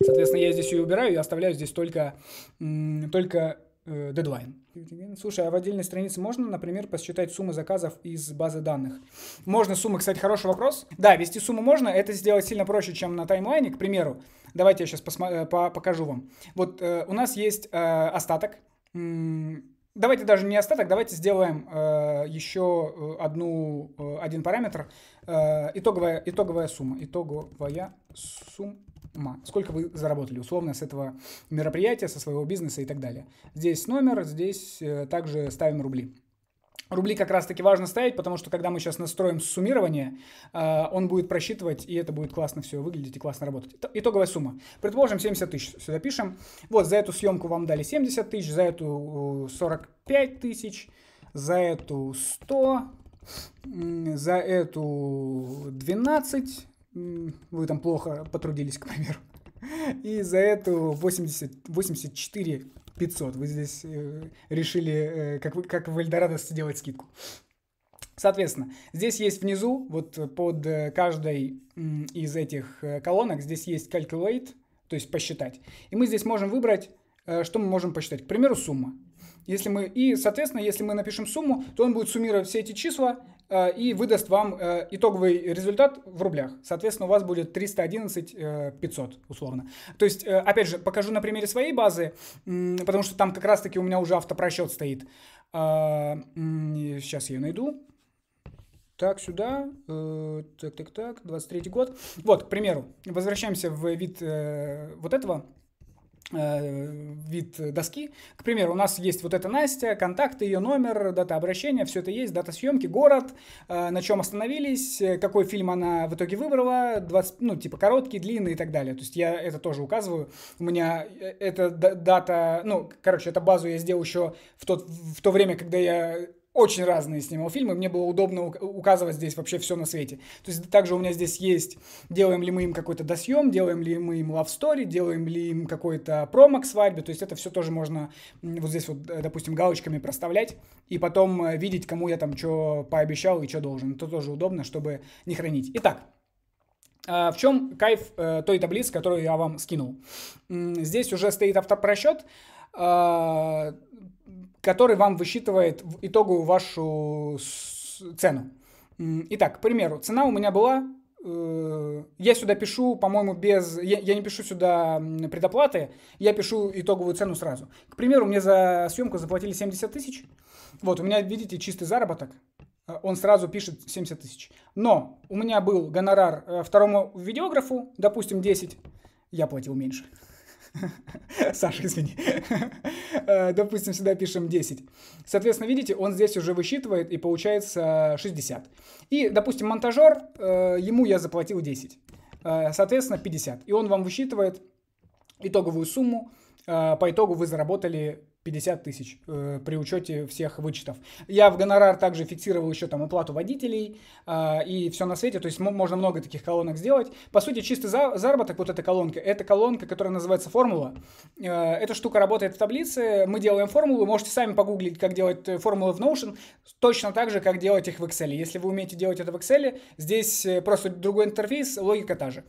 [SPEAKER 2] Соответственно, я здесь
[SPEAKER 1] ее убираю и оставляю здесь только, только э, дедлайн. Слушай, а в отдельной странице можно, например, посчитать суммы заказов из базы данных? Можно суммы, кстати, хороший вопрос. Да, вести сумму можно, это сделать сильно проще, чем на таймлайне, к примеру. Давайте я сейчас посмо- э, покажу вам. Вот э, у нас есть э, остаток, Давайте даже не остаток, давайте сделаем э, еще э, одну, э, один параметр. Э, итоговая, итоговая сумма. Итоговая сумма. Сколько вы заработали условно с этого мероприятия, со своего бизнеса и так далее. Здесь номер, здесь э, также ставим рубли. Рубли как раз-таки важно ставить, потому что когда мы сейчас настроим суммирование, э, он будет просчитывать, и это будет классно все выглядеть и классно работать. Итоговая сумма. Предположим, 70 тысяч сюда пишем. Вот, за эту съемку вам дали 70 тысяч, за эту 45 э, тысяч, за эту 100, за эту 12, вы там плохо потрудились, к примеру, и за эту 80, 84 500. Вы здесь э, решили, э, как, вы, как в Эльдорадо, сделать скидку. Соответственно, здесь есть внизу, вот под э, каждой из этих э, колонок, здесь есть calculate, то есть посчитать. И мы здесь можем выбрать, э, что мы можем посчитать. К примеру, сумма. Если мы, и, соответственно, если мы напишем сумму, то он будет суммировать все эти числа Э, и выдаст вам э, итоговый результат в рублях. Соответственно, у вас будет 311 500, э, условно. То есть, опять же, покажу на примере своей базы, потому что там как раз-таки у меня уже автопросчет стоит. Сейчас я ее найду. Так, сюда. Так, так, так. 23 год. Вот, к примеру, возвращаемся в вид вот этого Э, вид доски. К примеру, у нас есть вот эта Настя, контакты, ее номер, дата обращения, все это есть, дата съемки, город, э, на чем остановились, э, какой фильм она в итоге выбрала, 20, ну, типа короткий, длинный и так далее. То есть я это тоже указываю. У меня эта дата, ну, короче, эту базу я сделал еще в, тот, в то время, когда я очень разные снимал фильмы, мне было удобно указывать здесь вообще все на свете. То есть также у меня здесь есть, делаем ли мы им какой-то досъем, делаем ли мы им love story, делаем ли им какой-то промок к свадьбе, то есть это все тоже можно вот здесь вот, э, допустим, галочками проставлять и потом э, видеть, кому я там что пообещал и что должен. Это тоже удобно, чтобы не хранить. Итак, а, в чем кайф э, той таблицы, которую я вам скинул? Здесь уже стоит автопросчет а, который вам высчитывает в итоговую вашу цену. Итак, к примеру, цена у меня была э, я сюда пишу, по-моему, без... Я, я не пишу сюда предоплаты, я пишу итоговую цену сразу. К примеру, мне за съемку заплатили 70 тысяч. Вот, у меня, видите, чистый заработок. Э, он сразу пишет 70 тысяч. Но у меня был гонорар э, второму видеографу, допустим, 10. Я платил меньше. Саша, извини. Э, допустим, сюда пишем 10. Соответственно, видите, он здесь уже высчитывает, и получается 60. Э, и, допустим, монтажер, э, ему я заплатил 10. Соответственно, 50. И он вам высчитывает итоговую сумму. По итогу вы заработали 50 тысяч э, при учете всех вычетов. Я в гонорар также фиксировал еще там оплату водителей э, и все на свете, то есть можно много таких колонок сделать. По сути, чистый за заработок, вот эта колонка, это колонка, которая называется формула. Э, эта штука работает в таблице, мы делаем формулу, можете сами погуглить, как делать э, формулы в Notion, точно так же, как делать их в Excel. Если вы умеете делать это в Excel, здесь э, просто другой интерфейс, логика та же.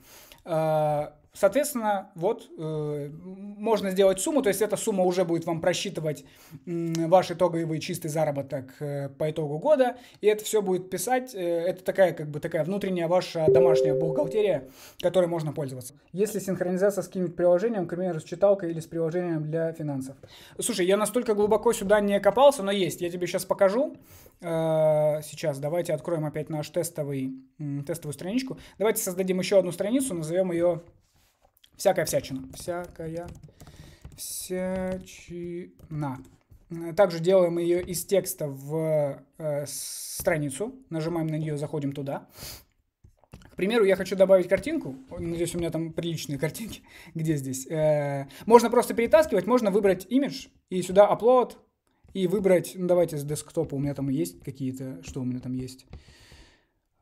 [SPEAKER 1] Э, Соответственно, вот э, можно сделать сумму, то есть эта сумма уже будет вам просчитывать э, ваш итоговый чистый заработок э, по итогу года, и это все будет писать, э, это такая как бы такая внутренняя ваша домашняя бухгалтерия, которой можно пользоваться. Если синхронизация с каким-нибудь приложением, к примеру, с читалкой или с приложением для финансов. Слушай, я настолько глубоко сюда не копался, но есть, я тебе сейчас покажу. Э, сейчас давайте откроем опять наш тестовый, э, тестовую страничку. Давайте создадим еще одну страницу, назовем ее Всякая всячина. Всякая всячина. Также делаем ее из текста в э, страницу. Нажимаем на нее, заходим туда. К примеру, я хочу добавить картинку. Надеюсь, у меня там приличные картинки. Где здесь? Э, можно просто перетаскивать, можно выбрать имидж и сюда upload и выбрать, ну давайте с десктопа, у меня там есть какие-то, что у меня там есть.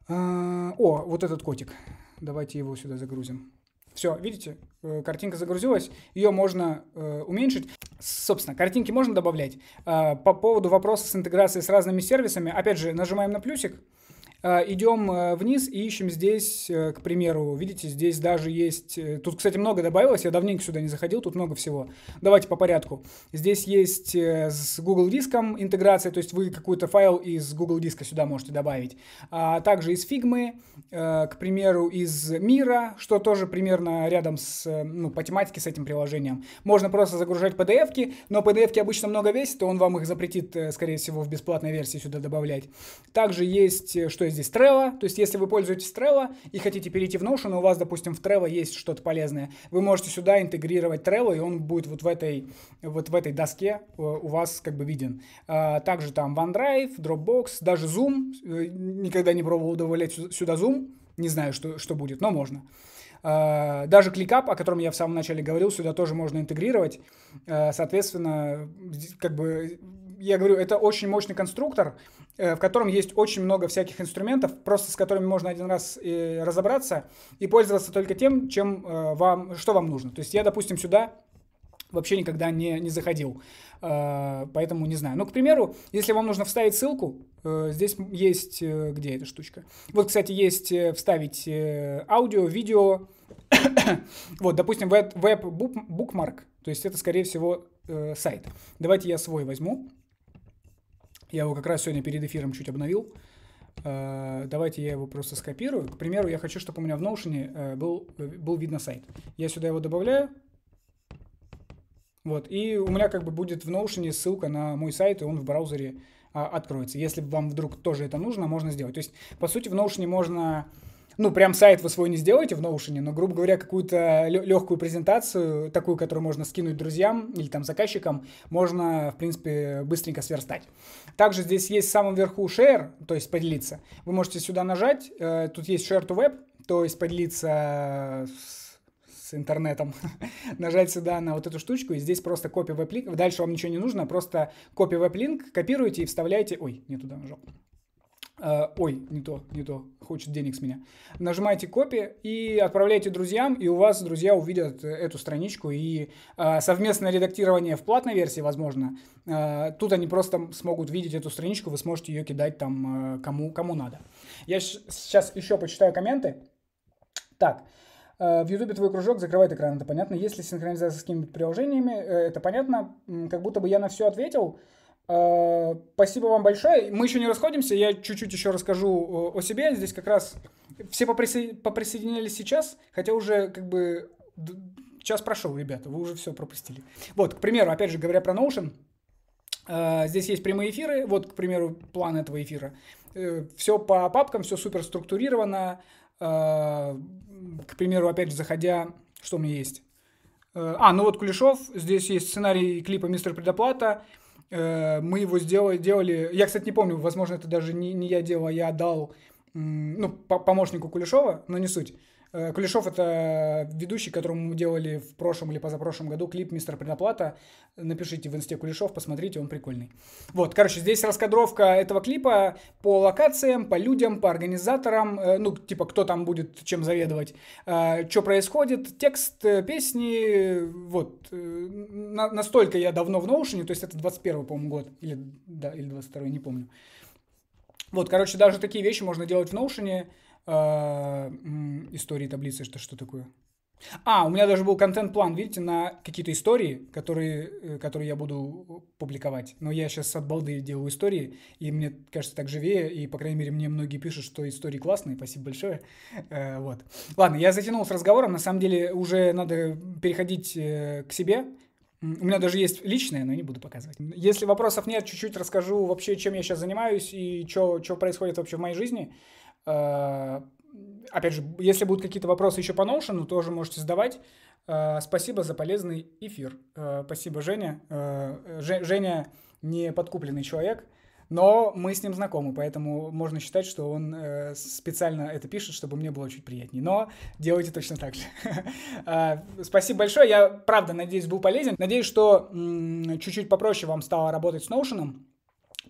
[SPEAKER 1] Э, о, вот этот котик. Давайте его сюда загрузим. Все, видите, э, картинка загрузилась, ее можно э, уменьшить. Собственно, картинки можно добавлять. А, по поводу вопроса с интеграцией с разными сервисами, опять же, нажимаем на плюсик, а, идем э, вниз и ищем здесь, э, к примеру, видите, здесь даже есть... Э, тут, кстати, много добавилось, я давненько сюда не заходил, тут много всего. Давайте по порядку. Здесь есть с Google Диском интеграция, то есть вы какой-то файл из Google Диска сюда можете добавить. А также из Figma, к примеру, из Мира, что тоже примерно рядом с, ну, по тематике с этим приложением. Можно просто загружать PDF-ки, но PDF-ки обычно много весит, и он вам их запретит, скорее всего, в бесплатной версии сюда добавлять. Также есть, что использую здесь Trello. То есть, если вы пользуетесь Trello и хотите перейти в Notion, и у вас, допустим, в Trello есть что-то полезное, вы можете сюда интегрировать Trello, и он будет вот в этой, вот в этой доске э, у вас как бы виден. А, также там OneDrive, Dropbox, даже Zoom. Э, никогда не пробовал добавлять сюда Zoom. Не знаю, что, что будет, но можно. А, даже ClickUp, о котором я в самом начале говорил, сюда тоже можно интегрировать. А, соответственно, как бы я говорю, это очень мощный конструктор, э, в котором есть очень много всяких инструментов, просто с которыми можно один раз э, разобраться и пользоваться только тем, чем э, вам, что вам нужно. То есть я, допустим, сюда вообще никогда не, не заходил, поэтому не знаю. Но, ну, к примеру, если вам нужно вставить ссылку, здесь есть, где эта штучка? Вот, кстати, есть вставить аудио, видео, вот, допустим, веб-букмарк, то есть это, скорее всего, сайт. Давайте я свой возьму. Я его как раз сегодня перед эфиром чуть обновил. Э, давайте я его просто скопирую. К примеру, я хочу, чтобы у меня в Notion э, был, был видно сайт. Я сюда его добавляю. Вот, и у меня как бы будет в Notion ссылка на мой сайт, и он в браузере а, откроется. Если вам вдруг тоже это нужно, можно сделать. То есть, по сути, в Notion можно ну, прям сайт вы свой не сделаете в Notion, но, грубо говоря, какую-то легкую презентацию, такую, которую можно скинуть друзьям или там заказчикам, можно, в принципе, быстренько сверстать. Также здесь есть в самом верху share, то есть поделиться. Вы можете сюда нажать, э, тут есть share to web, то есть поделиться с с интернетом, нажать сюда на вот эту штучку, и здесь просто копия веб-линк. Дальше вам ничего не нужно, просто копия веб-линк, копируете и вставляете... Ой, не туда нажал. Э, ой, не то, не то, хочет денег с меня. Нажимаете копи и отправляете друзьям, и у вас друзья увидят эту страничку, и э, совместное редактирование в платной версии возможно. Э, тут они просто смогут видеть эту страничку, вы сможете ее кидать там э, кому, кому надо. Я сейчас еще почитаю комменты. Так, э, в YouTube твой кружок закрывает экран, это понятно. Если синхронизация с какими-то приложениями, э, это понятно. Как будто бы я на все ответил. А, спасибо вам большое. Мы еще не расходимся, я чуть-чуть еще расскажу э, о себе. Здесь как раз все поприсо... поприсоединились сейчас, хотя уже как бы час прошел, ребята, вы уже все пропустили. Вот, к примеру, опять же, говоря про Notion, э, здесь есть прямые эфиры, вот, к примеру, план этого эфира. Э, все по папкам, все супер структурировано. К примеру, опять же, заходя, что у меня есть? А, ну вот Кулешов, здесь есть сценарий клипа «Мистер Предоплата», Э, мы его сделали, делали... Я, кстати, не помню, возможно, это даже не, не я делал, а я дал ну, помощнику Кулешова, но не суть. Э, Кулешов – это ведущий, которому мы делали в прошлом или позапрошлом году клип «Мистер Предоплата». Напишите в инсте Кулешов, посмотрите, он прикольный. Вот, короче, здесь раскадровка этого клипа по локациям, по людям, по организаторам, э, ну, типа, кто там будет чем заведовать, э, что происходит, текст песни, вот. Настолько я давно в Notion, то есть это 21 по-моему, год, или, да, или 22 не помню. Вот, короче, даже такие вещи можно делать в Notion, Э, истории таблицы, что, что такое. А, у меня даже был контент-план, видите, на какие-то истории, которые, э, которые я буду публиковать. Но я сейчас от балды делаю истории, и мне кажется, так живее, и, по крайней мере, мне многие пишут, что истории классные, спасибо большое. Э, вот. Ладно, я затянул с разговором, на самом деле уже надо переходить к себе. У меня даже есть личное, но не буду показывать. Если вопросов нет, чуть-чуть расскажу вообще, чем я сейчас занимаюсь и что происходит вообще в моей жизни. Э, опять же, если будут какие-то вопросы еще по Notion, ну, тоже можете задавать. Э, спасибо за полезный эфир. Э, спасибо, Женя. Женя не подкупленный человек, но мы с ним знакомы, поэтому можно считать, что он специально это пишет, чтобы мне было чуть приятнее. Но делайте точно так же. Спасибо большое. Я правда надеюсь, был полезен. Надеюсь, что чуть-чуть попроще вам стало работать с Notion.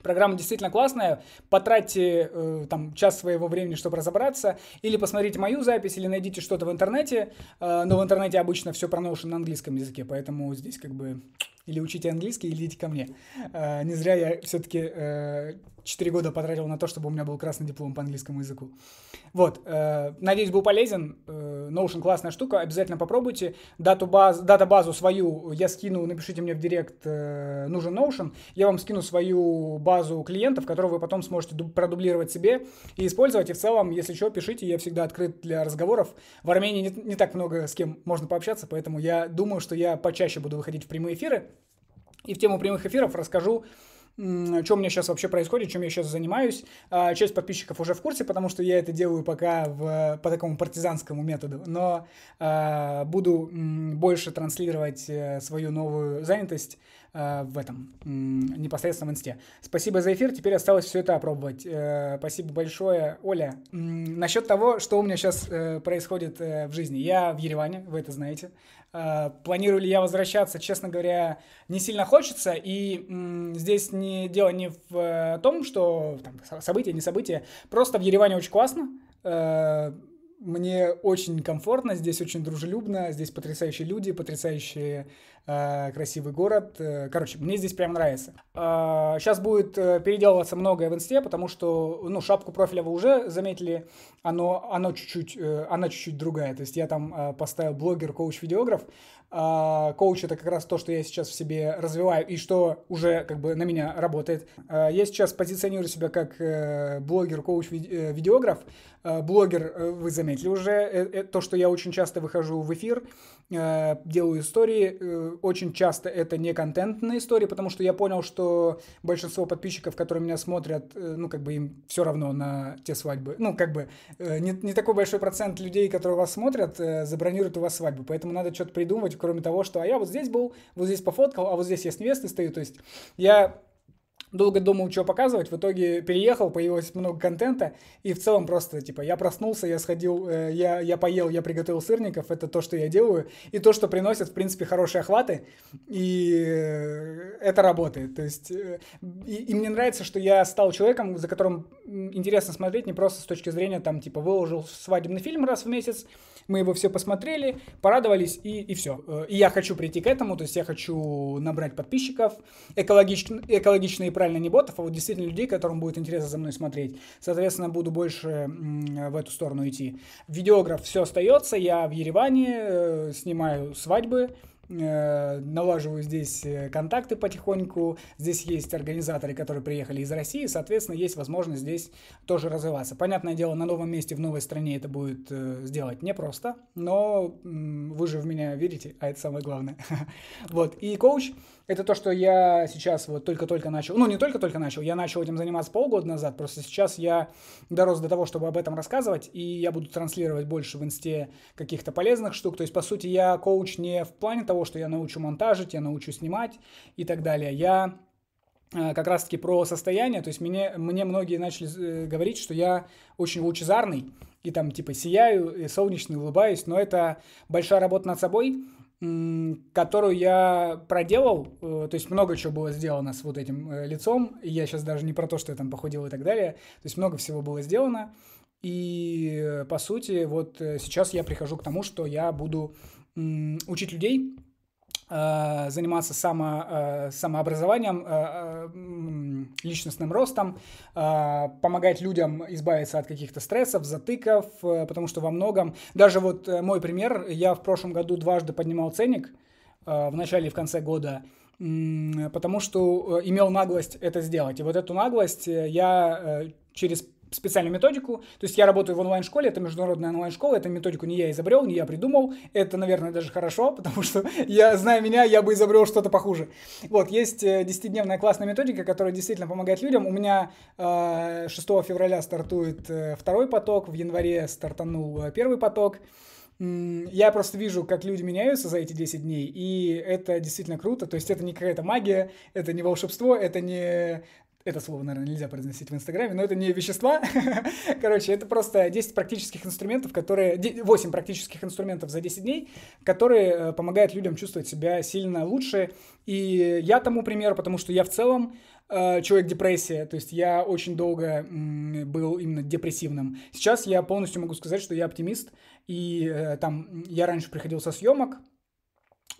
[SPEAKER 1] Программа действительно классная. Потратьте э, там час своего времени, чтобы разобраться. Или посмотрите мою запись, или найдите что-то в интернете. Э, но в интернете обычно все про Notion на английском языке, поэтому здесь как бы или учите английский, или идите ко мне. Э, не зря я все-таки э, 4 года потратил на то, чтобы у меня был красный диплом по английскому языку. Вот, э, надеюсь, был полезен. Э, Notion классная штука, обязательно попробуйте. Дату баз, датабазу свою я скину, напишите мне в директ, э, нужен Notion. Я вам скину свою базу клиентов, которую вы потом сможете продублировать себе и использовать. И в целом, если что, пишите, я всегда открыт для разговоров. В Армении не, не так много с кем можно пообщаться, поэтому я думаю, что я почаще буду выходить в прямые эфиры. И в тему прямых эфиров расскажу что у меня сейчас вообще происходит, чем я сейчас занимаюсь. А, часть подписчиков уже в курсе, потому что я это делаю пока в, по такому партизанскому методу, но а, буду больше транслировать э, свою новую занятость Э, в этом, м- непосредственно в инсте. Спасибо за эфир, теперь осталось все это опробовать. Э, спасибо большое, Оля. М- насчет того, что у меня сейчас э, происходит в жизни. Я в Ереване, вы это знаете. Э, планирую ли я возвращаться, честно говоря, не сильно хочется, и здесь не, дело не в том, что там, события, не события, просто в Ереване очень классно, мне очень комфортно, здесь очень дружелюбно, здесь потрясающие люди, потрясающий э, красивый город. Э, короче, мне здесь прям нравится. А, э, сейчас будет переделываться многое в инсте, потому что, ну, шапку профиля вы уже заметили, оно, оно чуть-чуть, э, она чуть-чуть другая. То есть я там э, поставил блогер, коуч, видеограф, а, коуч это как раз то, что я сейчас в себе развиваю и что уже как бы на меня работает. А, я сейчас позиционирую себя как э, блогер, коуч, э, видеограф. А, блогер, э, вы заметили уже, то, что я очень часто выхожу в эфир, Э, делаю истории. Э, очень часто это не контентные истории, потому что я понял, что большинство подписчиков, которые меня смотрят, э, ну, как бы им все равно на те свадьбы. Ну, как бы не, не такой большой процент людей, которые вас смотрят, забронируют у вас свадьбу. Поэтому надо что-то придумывать, кроме того, что а я вот здесь был, вот здесь пофоткал, а вот здесь я с невестой стою. То есть я долго думал, что показывать, в итоге переехал, появилось много контента, и в целом просто, типа, я проснулся, я сходил, э, я, я поел, я приготовил сырников, это то, что я делаю, и то, что приносит, в принципе, хорошие охваты, и э, это работает, то есть, э, и, и мне нравится, что я стал человеком, за которым интересно смотреть, не просто с точки зрения, там, типа, выложил свадебный фильм раз в месяц, мы его все посмотрели, порадовались и, и все. Э, и я хочу прийти к этому, то есть я хочу набрать подписчиков, экологич, экологично и правильно не ботов, а вот действительно людей, которым будет интересно за мной смотреть. Соответственно, буду больше в эту сторону идти. Видеограф все остается, я в Ереване э, снимаю свадьбы, Э, налаживаю здесь э, контакты потихоньку. Здесь есть организаторы, которые приехали из России, соответственно, есть возможность здесь тоже развиваться. Понятное дело, на новом месте, в новой стране это будет э, сделать непросто, но вы же в меня верите, а это самое главное. Вот, и коуч это то, что я сейчас вот только-только начал, ну не только-только начал, я начал этим заниматься полгода назад, просто сейчас я дорос до того, чтобы об этом рассказывать, и я буду транслировать больше в инсте каких-то полезных штук. То есть, по сути, я коуч не в плане того, что я научу монтажить, я научу снимать и так далее. Я э, как раз-таки про состояние, то есть мне, мне многие начали э, говорить, что я очень лучезарный, и там типа сияю, и солнечный, улыбаюсь, но это большая работа над собой, которую я проделал, э, то есть много чего было сделано с вот этим э, лицом, и я сейчас даже не про то, что я там похудел и так далее, то есть много всего было сделано, и э, по сути вот сейчас я прихожу к тому, что я буду учить людей Э, заниматься само, э, самообразованием, э, личностным ростом, помогать людям избавиться от каких-то стрессов, затыков, потому что во многом... Даже вот мой пример, я в прошлом году дважды поднимал ценник, в начале и в конце года, потому что имел наглость это сделать. И вот эту наглость я через специальную методику. То есть я работаю в онлайн-школе, это международная онлайн-школа, эту методику не я изобрел, не я придумал. Это, наверное, даже хорошо, потому что я, знаю меня, я бы изобрел что-то похуже. Вот, есть 10-дневная э, классная методика, которая действительно помогает людям. У меня 6 э, февраля стартует э, второй поток, в январе стартанул первый поток. Я просто вижу, как люди меняются за эти 10 дней, и это действительно круто. То есть это не какая-то магия, это не волшебство, это не это слово, наверное, нельзя произносить в Инстаграме, но это не вещества. Короче, это просто 10 практических инструментов, которые... 8 практических инструментов за 10 дней, которые э, помогают людям чувствовать себя сильно лучше. И я тому пример, потому что я в целом э, человек депрессия, то есть я очень долго был именно депрессивным. Сейчас я полностью могу сказать, что я оптимист, и э, там я раньше приходил со съемок,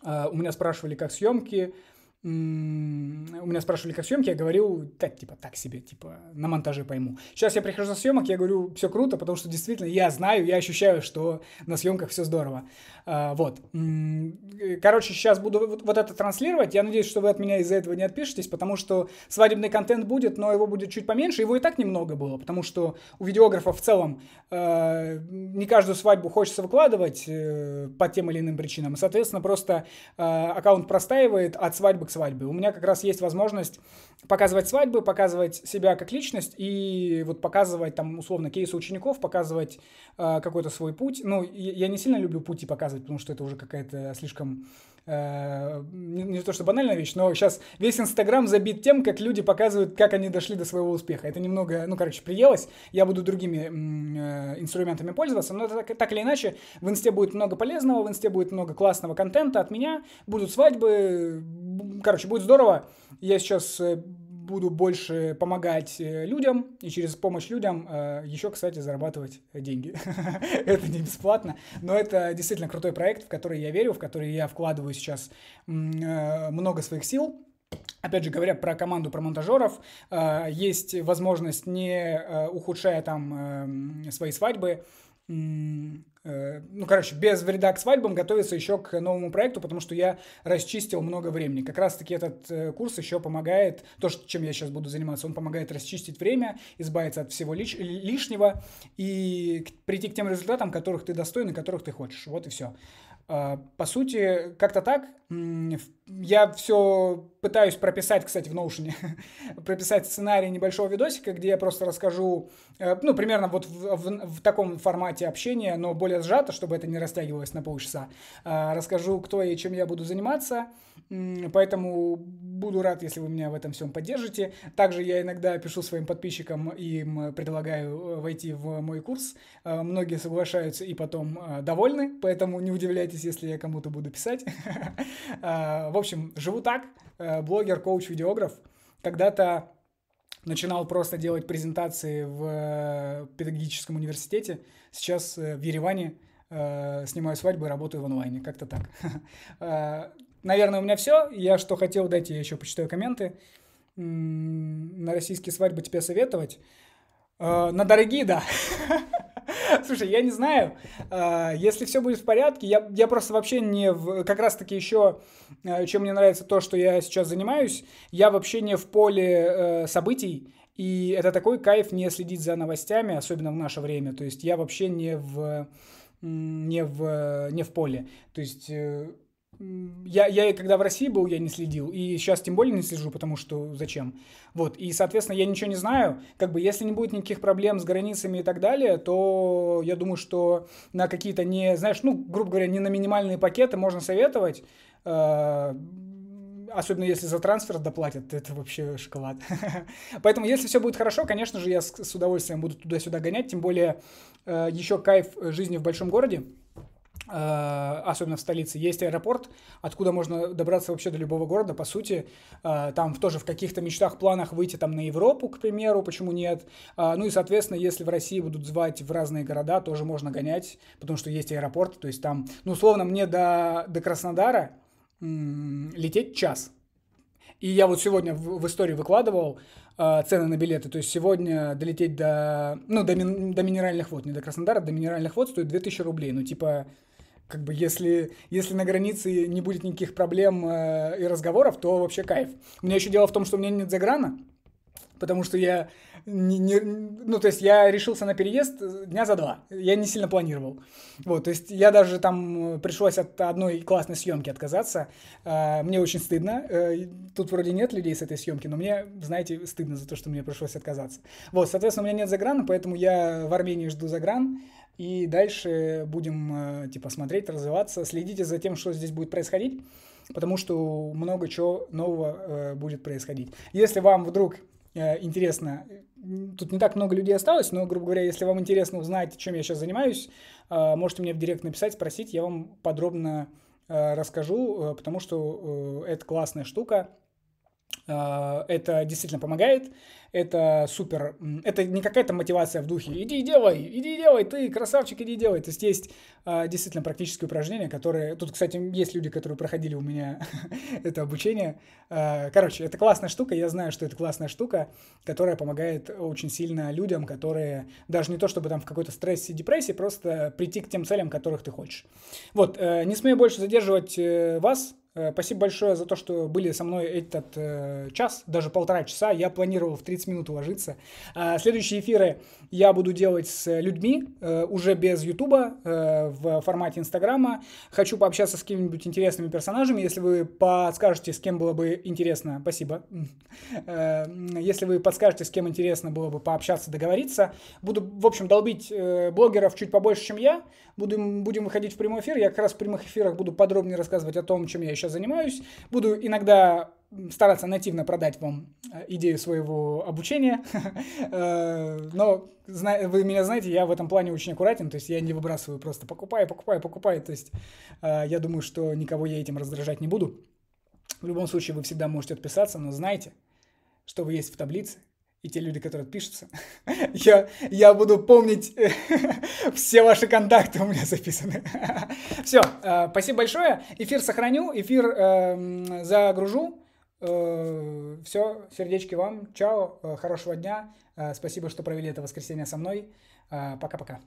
[SPEAKER 1] у меня спрашивали, как съемки, у меня спрашивали, как съемки, я говорил, так, типа, так себе, типа, на монтаже пойму. Сейчас я прихожу на съемок, я говорю, все круто, потому что действительно я знаю, я ощущаю, что на съемках все здорово. А, вот. Короче, сейчас буду вот, это транслировать. Я надеюсь, что вы от меня из-за этого не отпишетесь, потому что свадебный контент будет, но его будет чуть поменьше. Его и так немного было, потому что у видеографа в целом э, не каждую свадьбу хочется выкладывать э, по тем или иным причинам. И, соответственно, просто э, аккаунт простаивает от свадьбы к свадьбе. У меня как раз есть возможность показывать свадьбы, показывать себя как личность и вот показывать там условно кейсы учеников, показывать какой-то свой путь. Ну, я не сильно люблю пути показывать рассказывать, потому что это уже какая-то слишком э, не, не то что банальная вещь, но сейчас весь Инстаграм забит тем, как люди показывают, как они дошли до своего успеха. Это немного, ну, короче, приелось. Я буду другими э, инструментами пользоваться, но так, так или иначе в Инсте будет много полезного, в Инсте будет много классного контента от меня, будут свадьбы, короче, будет здорово. Я сейчас э, буду больше помогать э, людям и через помощь людям э, еще, кстати, зарабатывать э, деньги. это не бесплатно, но это действительно крутой проект, в который я верю, в который я вкладываю сейчас много своих сил. Опять же, говоря про команду, про монтажеров, есть возможность, не ухудшая там эм, свои свадьбы, Э, ну, короче, без вреда к свадьбам готовиться еще к новому проекту, потому что я расчистил много времени. Как раз-таки этот э, курс еще помогает, то, что чем я сейчас буду заниматься, он помогает расчистить время, избавиться от всего лиш- лишнего и прийти к тем результатам, которых ты достоин и которых ты хочешь. Вот и все. А, по сути, как-то так. Я все пытаюсь прописать, кстати, в Notion, прописать сценарий небольшого видосика, где я просто расскажу, э, ну, примерно вот в, в, в таком формате общения, но более сжато, чтобы это не растягивалось на полчаса. Э, расскажу, кто и чем я буду заниматься, поэтому буду рад, если вы меня в этом всем поддержите. Также я иногда пишу своим подписчикам и им предлагаю э, войти в мой курс. Многие соглашаются и потом довольны, поэтому не удивляйтесь, если я кому-то буду писать. В общем, живу так. Э, блогер, коуч, видеограф, когда-то начинал просто делать презентации в э, педагогическом университете, сейчас э, в Ереване снимаю свадьбы работаю в онлайне, как-то так. Наверное, у меня все. Я что хотел, дайте я еще почитаю комменты. На российские свадьбы тебе советовать. На дорогие, да. Слушай, я не знаю. А, если все будет в порядке, я, я просто вообще не... В, как раз-таки еще, а, чем мне нравится то, что я сейчас занимаюсь, я вообще не в поле э, событий, и это такой кайф не следить за новостями, особенно в наше время. То есть я вообще не в... Не в, не в поле. То есть э, я, я когда в России был, я не следил, и сейчас тем более не слежу, потому что зачем. Вот, и, соответственно, я ничего не знаю. Как бы, если не будет никаких проблем с границами и так далее, то я думаю, что на какие-то не, знаешь, ну, грубо говоря, не на минимальные пакеты можно советовать, э, особенно если за трансфер доплатят, это вообще шоколад. Поэтому, если все будет хорошо, конечно же, я с, удовольствием буду туда-сюда гонять, тем более э, еще кайф жизни в большом городе. Э, особенно в столице, есть аэропорт, откуда можно добраться вообще до любого города, по сути. Э, там тоже в каких-то мечтах, планах выйти там на Европу, к примеру, почему нет. Э, ну и, соответственно, если в России будут звать в разные города, тоже можно гонять, потому что есть аэропорт, то есть там, ну, условно, мне до, до Краснодара лететь час. И я вот сегодня в, в истории выкладывал э, цены на билеты. То есть сегодня долететь до, ну, до, мин, до минеральных вод, не до Краснодара, до минеральных вод стоит 2000 рублей. Ну, типа, как бы если, если на границе не будет никаких проблем э, и разговоров, то вообще кайф. У меня еще дело в том, что у меня нет заграна, потому что я не, не, ну, то есть я решился на переезд э, дня за два. Я не сильно планировал. Вот, то есть я даже там э, пришлось от одной классной съемки отказаться. Э, мне очень стыдно. тут вроде нет людей с этой съемки, но мне, знаете, стыдно за то, что мне пришлось отказаться. Вот, соответственно, у меня нет заграна, поэтому я в Армении жду загран. И дальше будем, э, типа, смотреть, развиваться. Следите за тем, что здесь будет происходить, потому что много чего нового э, будет происходить. Если вам вдруг э, интересно, тут не так много людей осталось, но, грубо говоря, если вам интересно узнать, чем я сейчас занимаюсь, можете мне в директ написать, спросить, я вам подробно расскажу, потому что это классная штука, а, это действительно помогает. Это супер. Это не какая-то мотивация в духе «иди и делай, иди и делай, ты красавчик, иди и делай». То есть есть а, действительно практические упражнения, которые... Тут, кстати, есть люди, которые проходили у меня это обучение. А, короче, это классная штука. Я знаю, что это классная штука, которая помогает очень сильно людям, которые даже не то чтобы там в какой-то стрессе, депрессии, просто прийти к тем целям, которых ты хочешь. Вот, э, не смею больше задерживать э, вас. Э, спасибо большое за то, что были со мной этот э, час, даже полтора часа. Я планировал в 30 минут уложиться. Э, следующие эфиры я буду делать с людьми, э, уже без Ютуба, э, в формате Инстаграма. Хочу пообщаться с какими-нибудь интересными персонажами. Если вы подскажете, с кем было бы интересно, спасибо. Э, если вы подскажете, с кем интересно было бы пообщаться, договориться. Буду, в общем, долбить э, блогеров чуть побольше, чем я. Будем, будем выходить в прямой эфир. Я как раз в прямых эфирах буду подробнее рассказывать о том, чем я сейчас занимаюсь. Буду иногда стараться нативно продать вам э, идею своего обучения, э, но вы меня знаете, я в этом плане очень аккуратен, то есть я не выбрасываю просто покупаю, покупаю, покупаю, то есть э, я думаю, что никого я этим раздражать не буду. В любом случае вы всегда можете отписаться, но знайте, что вы есть в таблице, и те люди, которые отпишутся, я, я буду помнить все ваши контакты у меня записаны. Все, э, спасибо большое. Эфир сохраню, эфир э, загружу. Э, все, сердечки вам, чао, э, хорошего дня. Э, спасибо, что провели это воскресенье со мной. Э, пока-пока.